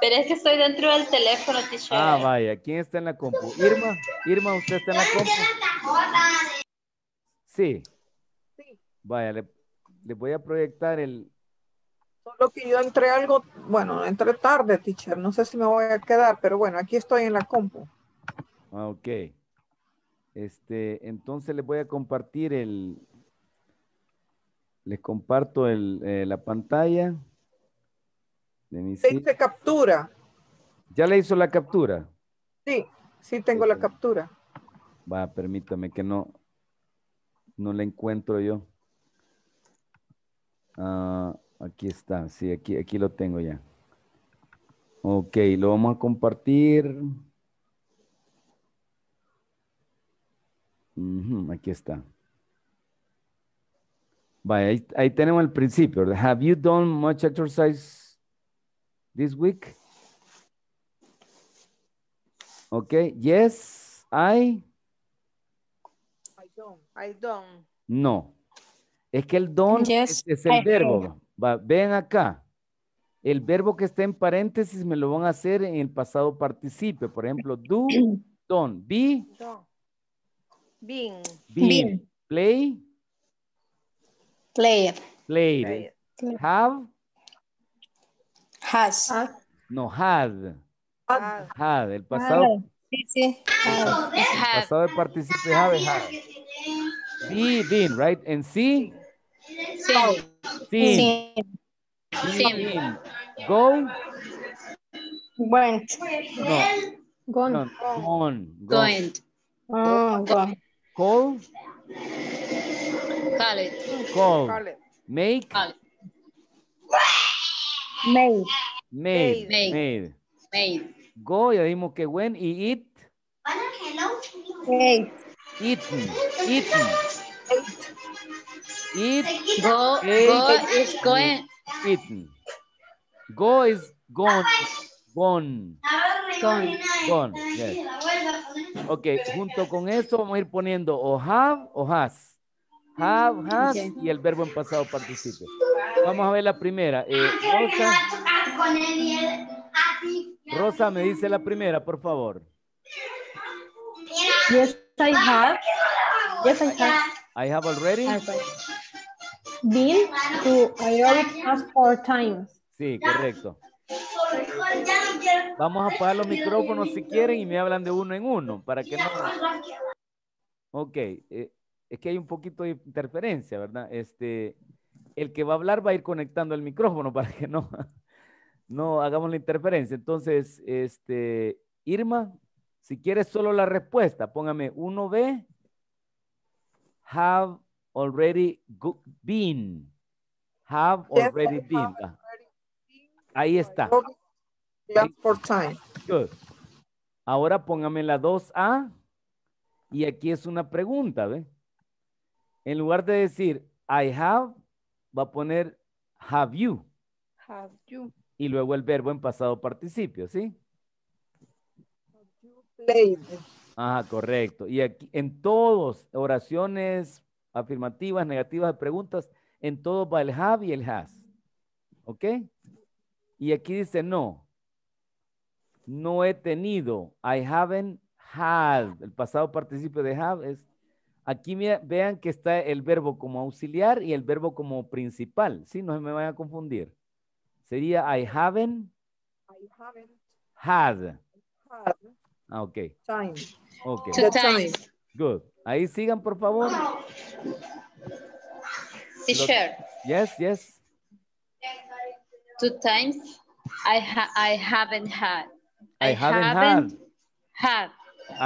Pero es que estoy dentro del teléfono, teacher. Ah, vaya. ¿Quién está en la compu? Irma, Irma, ¿usted está en la compu? Sí. sí. Vaya, le, voy a proyectar el... Solo que yo entré algo, bueno, entré tarde, teacher. No sé si me voy a quedar, pero bueno, aquí estoy en la compu. Ah, ok. Este, entonces les voy a compartir el... Les comparto eh, la pantalla. Se hizo captura. ¿Ya le hizo la captura? Sí, sí tengo la captura. Va, permítame que no, no la encuentro yo. Ah, aquí está, sí, aquí, aquí lo tengo ya. Ok, lo vamos a compartir. aquí está. Vaya, ahí, tenemos el principio. Have you done much exercise this week? Okay, yes, I. I don't. I don't. No. Es que el don es, el verbo. ven acá. El verbo que está en paréntesis me lo van a hacer en el pasado participio. Por ejemplo, do, don, be. Don. Play. Play. Have. Has. No, had. Had. El pasado. Sí, sí. El pasado have right? En sí. Sí. Sí. Go. Went. Gone. gone. Oh, Call. Call Make. Made. Made. Made. Made. Go, ya dimos que when y it. Hello. Eaten. Eaten. Eat. Go, go is going. Eaten. Go is gone. Gone. Gone. Gone. Ok, junto con eso vamos a ir poniendo o have o has. Have, has y el verbo en pasado participe vamos a ver la primera. Eh, ah, ah, Rosa, me dice la primera, por favor. Yes, I ah, have. Yes, I have. I have already. Been to four times. Sí, correcto. Vamos a apagar los micrófonos si quieren y me hablan de uno en uno para que no... Pues, ok, eh, es que hay un poquito de interferencia, ¿verdad? Este, el que va a hablar va a ir conectando el micrófono para que no, no hagamos la interferencia. Entonces, este, Irma, si quieres solo la respuesta, póngame 1B, have already been. Have already been. Ahí está. for time. Good. Ahora póngame la 2A y aquí es una pregunta, ¿ve? En lugar de decir I have, va a poner have you. Have you. Y luego el verbo en pasado participio, ¿sí? Have you played. correcto. Y aquí en todos, oraciones afirmativas, negativas, preguntas, en todos va el have y el has. ¿Ok? Y aquí dice no. No he tenido. I haven't had. El pasado participio de have es Aquí vean que está el verbo como auxiliar y el verbo como principal, ¿sí? No me vayan a confundir. Sería I haven't. I haven't. Had. Ah, ok. Time. Two times. Good. Ahí sigan, por favor. Yes, yes. Two times. I, I haven't had. I, haven't, had. had.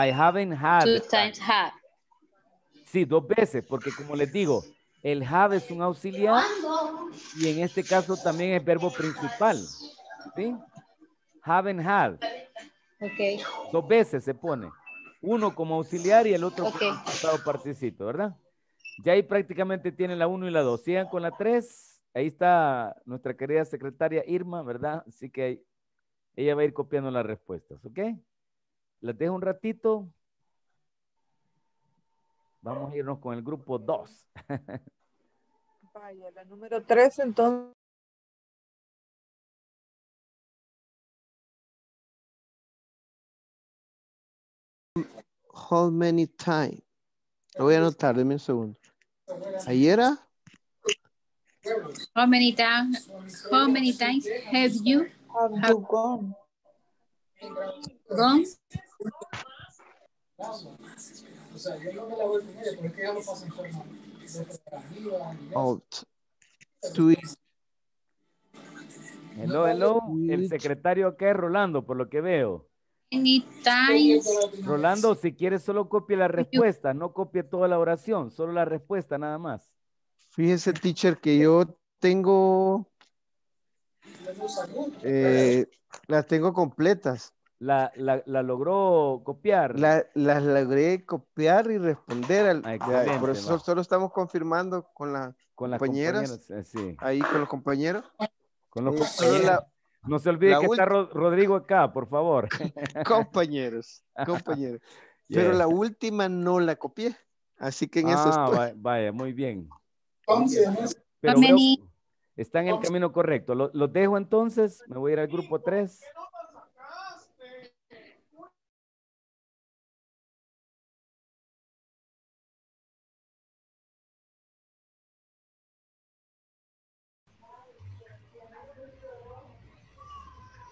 I haven't had. Two times had. Sí, dos veces, porque como les digo, el have es un auxiliar y en este caso también es verbo principal. ¿Sí? Have and have. Okay. Dos veces se pone. Uno como auxiliar y el otro como participio, ¿verdad? Ya ahí prácticamente tienen la 1 y la 2. Sigan con la 3. Ahí está nuestra querida secretaria Irma, ¿verdad? Así que ella va a ir copiando las respuestas, ¿ok? Las dejo un ratito. Vamos a irnos con el grupo 2. Vaya, la número 3 entonces. How many times? Lo voy a anotar, denme un segundo. Ayer. How many times? How many times have you? Have, Gone? sea, yo no me la voy porque ya lo forma. Alt. Hello, hello. El secretario acá es Rolando, por lo que veo. Rolando, si quieres, solo copie la respuesta, no copie toda la oración, solo la respuesta nada más. Fíjese, teacher, que yo tengo. Eh, las tengo completas la, la, logró copiar. Las la logré copiar y responder. Al, ah, por eso solo estamos confirmando con, la con las compañeras. Eh, ahí con los compañeros. Con los eh, no se olvide que está Rodrigo acá, por favor. compañeros, compañeros. Pero la última no la copié. Así que en eso ah, Vaya, vaya, muy bien. está en el camino correcto. Los lo dejo entonces. Me voy a ir al grupo 3.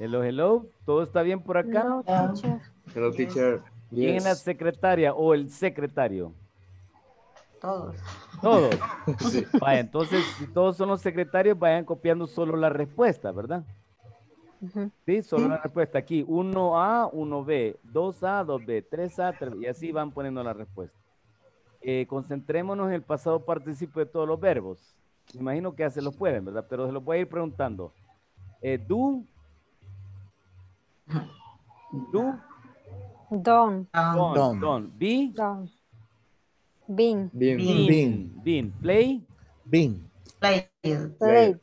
Hello, hello. ¿Todo está bien por acá? Hello, teacher. ¿Quién es la secretaria o el secretario? Todos. Todos. entonces, si todos son los secretarios, vayan copiando solo la respuesta, ¿verdad? Sí, solo la respuesta aquí. 1A, 1B, 2A, 2B, 3A, y así van poniendo la respuesta. Eh, concentrémonos en el pasado participio de todos los verbos. imagino que ya se los pueden, ¿verdad? Pero se los voy a ir preguntando. Eh, Do. Don. Don. Don. Be. Don. Bin. Bin. Bin. Bin. Play. Bin. Play. Play.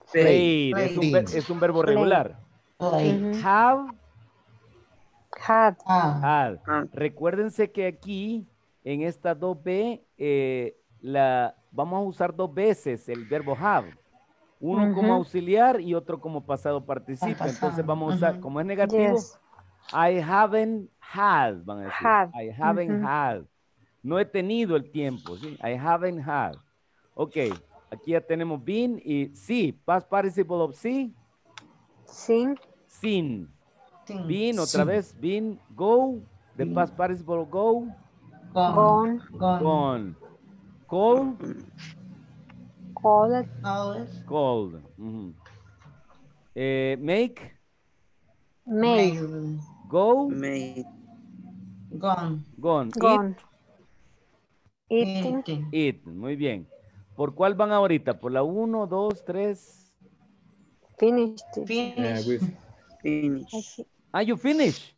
Play. Es, un, es un verbo regular. Play. Have. Had. Had. Ah. Ah. Recuérdense que aquí, en esta 2B, eh, la, vamos a usar dos veces el verbo have uno como auxiliar y otro como pasado participio. Entonces vamos a usar, como es negativo, I haven't had, van a decir. I haven't had. No he tenido el tiempo, I haven't had. Ok, aquí ya tenemos been y sí, past participle of sí. Sin. Sin. Been, otra vez, been, go. The past participle of go. Gone. Gone. Gone. Cold. Cold. eh, make. Make. Go. Make. Gone. Gone. Gone. Eat. Muy bien. ¿Por cuál van ahorita? ¿Por la 1, 2, 3? Finished. Finish. Finish. Ah, you finished?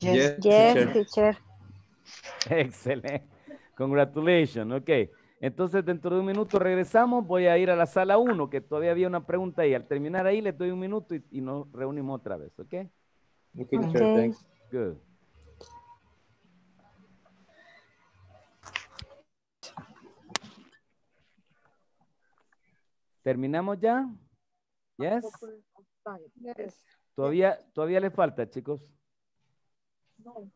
Yes, yes, yes teacher. Excelente. Congratulations. Okay. Entonces, dentro de un minuto regresamos, voy a ir a la sala 1, que todavía había una pregunta ahí. Al terminar ahí, les doy un minuto y, nos reunimos otra vez, ¿ok? Okay, Good. ¿Terminamos ya? Yes. Todavía, todavía les falta, chicos. No.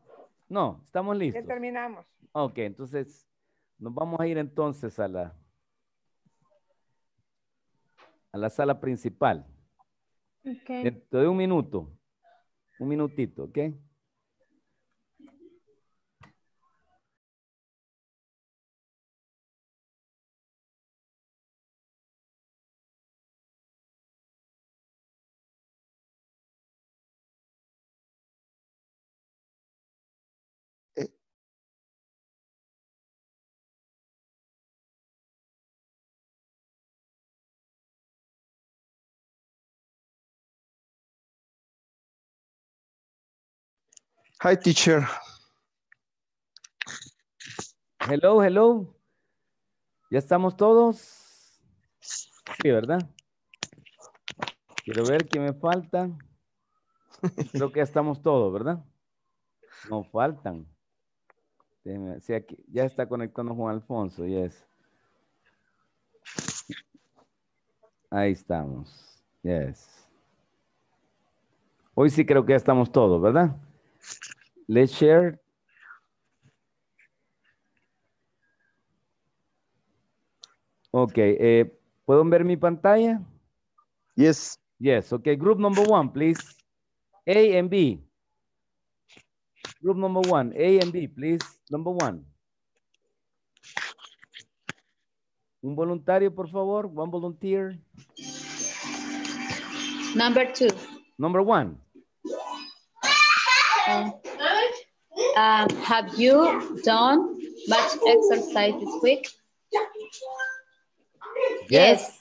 No, estamos listos. Ya terminamos. Ok, entonces nos vamos a ir entonces a la, a la sala principal. Okay. Dentro de un minuto, un minutito, ¿ok? Hi, teacher. Hello, hello. ¿Ya estamos todos? Sí, ¿verdad? Quiero ver quién me falta. Creo que ya estamos todos, ¿verdad? No faltan. ya está conectando Juan Alfonso, yes. Ahí estamos, yes. Hoy sí creo que ya estamos todos, ¿verdad? Let's share. Ok, eh, ¿pueden ver mi pantalla? Yes. Yes, ok. Group number one, please. A and B. Group number one, A and B, please. Number one. Un voluntario, por favor. One volunteer. Number two. Number one. Um, have you done much exercise this week? Yes, yes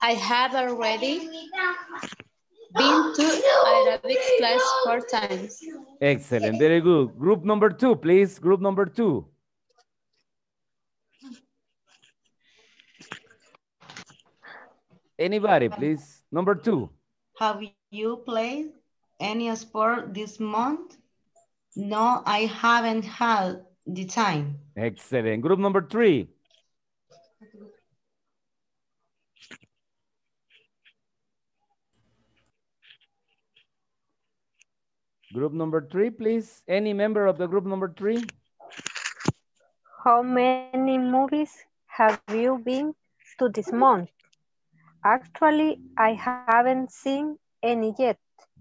I have already been to Arabic class four times. Excellent, very good. Group number two, please. Group number two. Anybody, please. Number two. Have you played any sport this month? No, I haven't had the time. Excellent. Group number three. Group number three, please. Any member of the group number three? How many movies have you been to this month? Actually, I haven't seen any yet.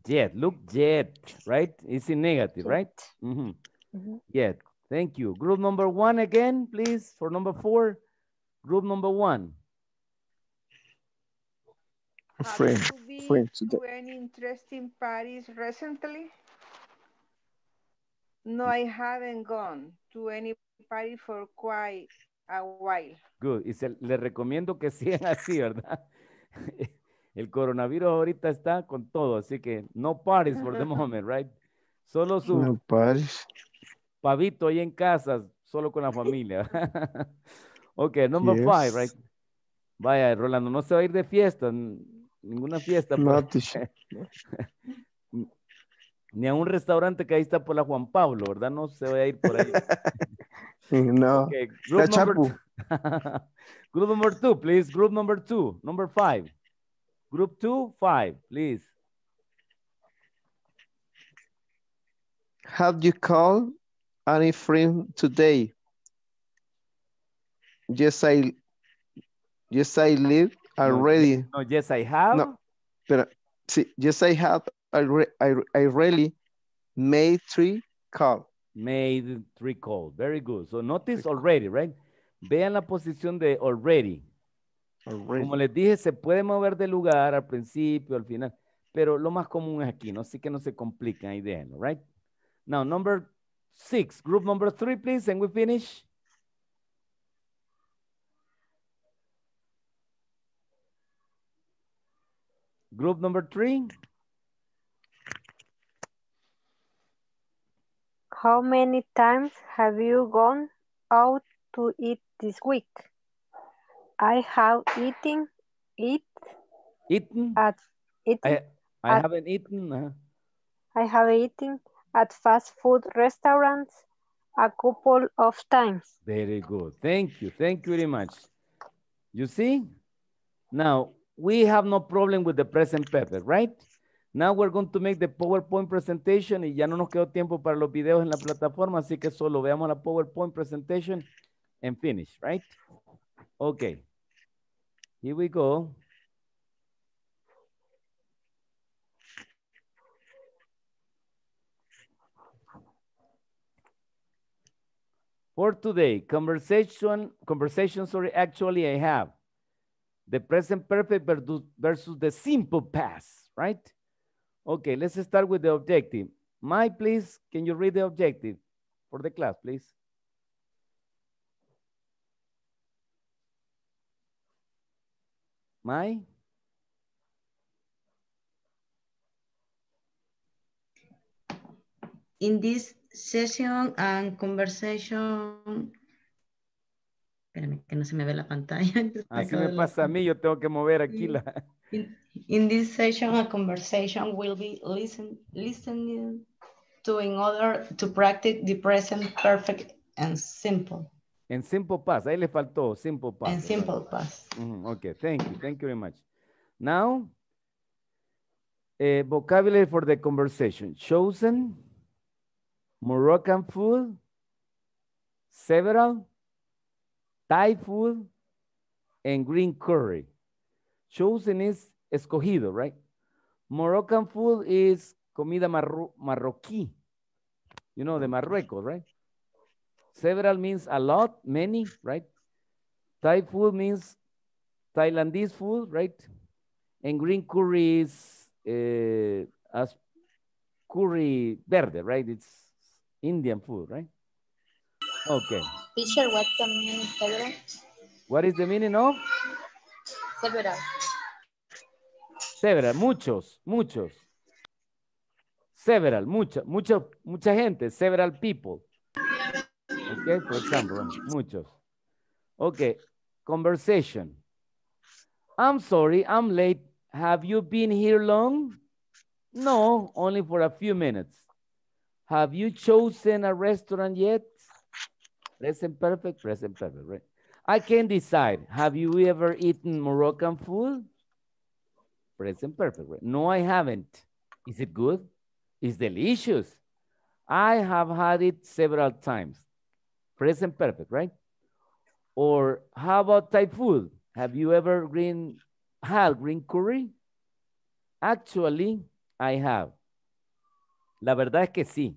Jet. Look, jet, right? It's in negative, right? Mm -hmm. Mm -hmm. Thank you. Group number one again, please, for number four. Group number one. A friend. Have friend today. to any interesting parties recently? No, I haven't gone to any party for quite a while. Good. Y se, le recomiendo que sigan así, ¿verdad? el coronavirus ahorita está con todo, así que no pares por the moment, right? Solo su no pavito ahí en casa, solo con la familia. ok, number five, right? Vaya, Rolando, no se va a ir de fiesta, ninguna fiesta. Pues. Ni a un restaurante que ahí está por la Juan Pablo, ¿verdad? No se va a ir por ahí. no. Okay. Group, number Group number two, please. Group number two, number five. Group two, five, please. Have you called any friend today? Yes, I, yes, I live already. No, yes, I have. No, but see, yes, I have. I, I, I really made three calls. Made three calls. Very good. So notice already, right? Vean la posición de already. Como les dije, se puede mover de lugar al principio, al final, pero lo más común es aquí, ¿no? Así que no se complica idea, dentro, right? Now, number six, group number three, please, and we finish. Group number three. How many times have you gone out to eat this week? I have eaten it. Eaten? At, eaten I, I at, haven't eaten. Uh-huh. I have eaten at fast food restaurants a couple of times. Very good. Thank you. Thank you very much. You see? Now, we have no problem with the present perfect, right? Now we're going to make the PowerPoint presentation y ya no nos quedó tiempo para los videos en la plataforma, así que solo veamos la PowerPoint presentation and finish, right? Okay. Here we go. For today, conversation, conversation, sorry, actually I have the present perfect versus the simple past, right? Okay, let's start with the objective. My, please, can you read the objective for the class, please? In this session and conversation que no se me ve la pantalla. Ah, me pasa a mí, yo tengo que mover aquí mm, la... In, this session, a conversation will be listening to order to practice the present perfect and simple. En simple past. Ahí le faltó simple past. En simple past. Okay, thank you. Thank you very much. Now, eh, vocabulary for the conversation. Chosen, Moroccan food, several, Thai food, and green curry. Chosen is escogido, right? Moroccan food is comida marroquí. You know, de Marruecos, right? Several means a lot, many, right? Thai food means Thailandese food, right? And green curry is uh, as curry verde, right? It's Indian food, right? Okay. Teacher, what's the meaning several? What is the meaning of? Several. Several, muchos, muchos. Several, mucha, mucha, mucha gente, several people. Okay, for example, muchos. Okay, conversation. I'm sorry, I'm late. Have you been here long? No, only for a few minutes. Have you chosen a restaurant yet? Present perfect, present perfect, right? I can not decide. Have you ever eaten Moroccan food? Present perfect, right? No, I haven't. Is it good? It's delicious. I have had it several times present perfect, right? Or how about Thai food? Have you ever green, had green curry? Actually, I have. La verdad es que sí.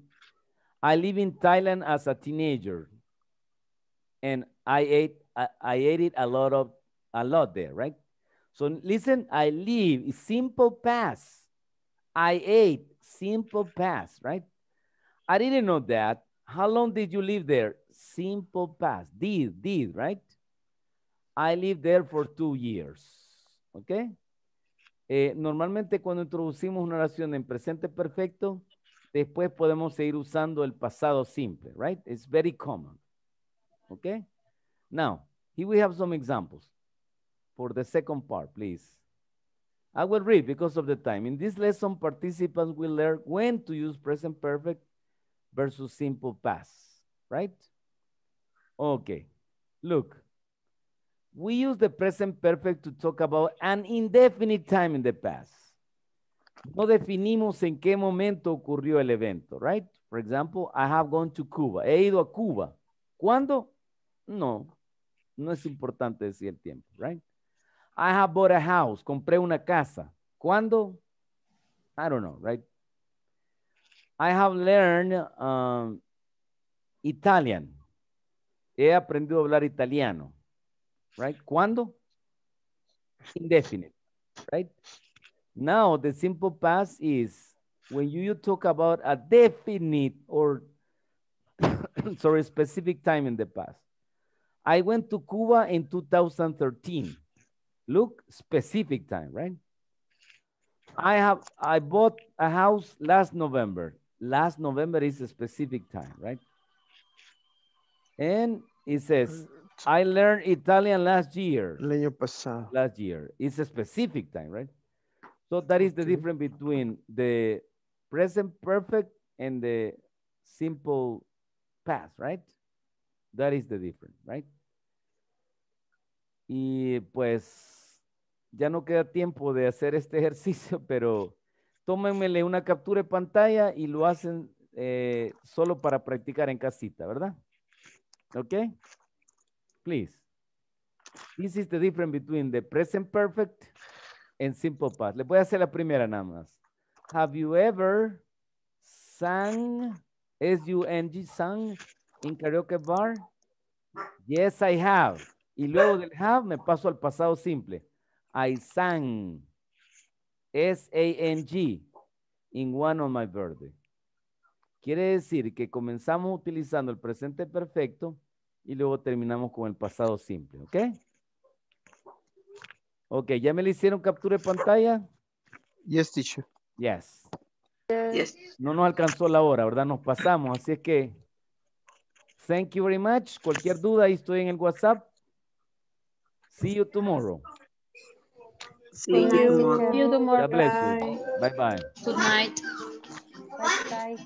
I live in Thailand as a teenager, and I ate I, I ate it a lot of a lot there, right? So listen, I live simple past. I ate simple past, right? I didn't know that. How long did you live there? simple past. Did, did, right? I lived there for two years. ¿Ok? Eh, normalmente cuando introducimos una oración en presente perfecto, después podemos seguir usando el pasado simple, right? It's very common. ¿Ok? Now, here we have some examples for the second part, please. I will read because of the time. In this lesson, participants will learn when to use present perfect versus simple past, right? Okay, look. We use the present perfect to talk about an indefinite time in the past. No definimos en qué momento ocurrió el evento, right? For example, I have gone to Cuba. He ido a Cuba. ¿Cuándo? No, no es importante decir el tiempo, right? I have bought a house. Compré una casa. ¿Cuándo? I don't know, right? I have learned um, Italian. he aprendido a hablar italiano. Right? ¿Cuándo? Indefinite. Right? Now, the simple past is when you talk about a definite or sorry, specific time in the past. I went to Cuba in 2013. Look, specific time, right? I have I bought a house last November. Last November is a specific time, right? And It says, I learned Italian last year. El año pasado. Last year. It's a specific time, right? So that is the difference between the present perfect and the simple past, right? That is the difference, right? Y pues ya no queda tiempo de hacer este ejercicio, pero tómenmele una captura de pantalla y lo hacen eh, solo para practicar en casita, ¿verdad? Okay? Please. This is the difference between the present perfect and simple past. Le voy a hacer la primera nada más. Have you ever sang, S-U-N-G, sang in karaoke bar? Yes, I have. Y luego del have me paso al pasado simple. I sang, S-A-N-G, in one of my birthday. Quiere decir que comenzamos utilizando el presente perfecto y luego terminamos con el pasado simple, ¿ok? Ok, ¿ya me le hicieron captura de pantalla? Yes, teacher. Yes. No nos alcanzó la hora, ¿verdad? Nos pasamos, así es que thank you very much. Cualquier duda, ahí estoy en el WhatsApp. See you tomorrow. See you, tomorrow. Bye bye. Good night. Bye bye.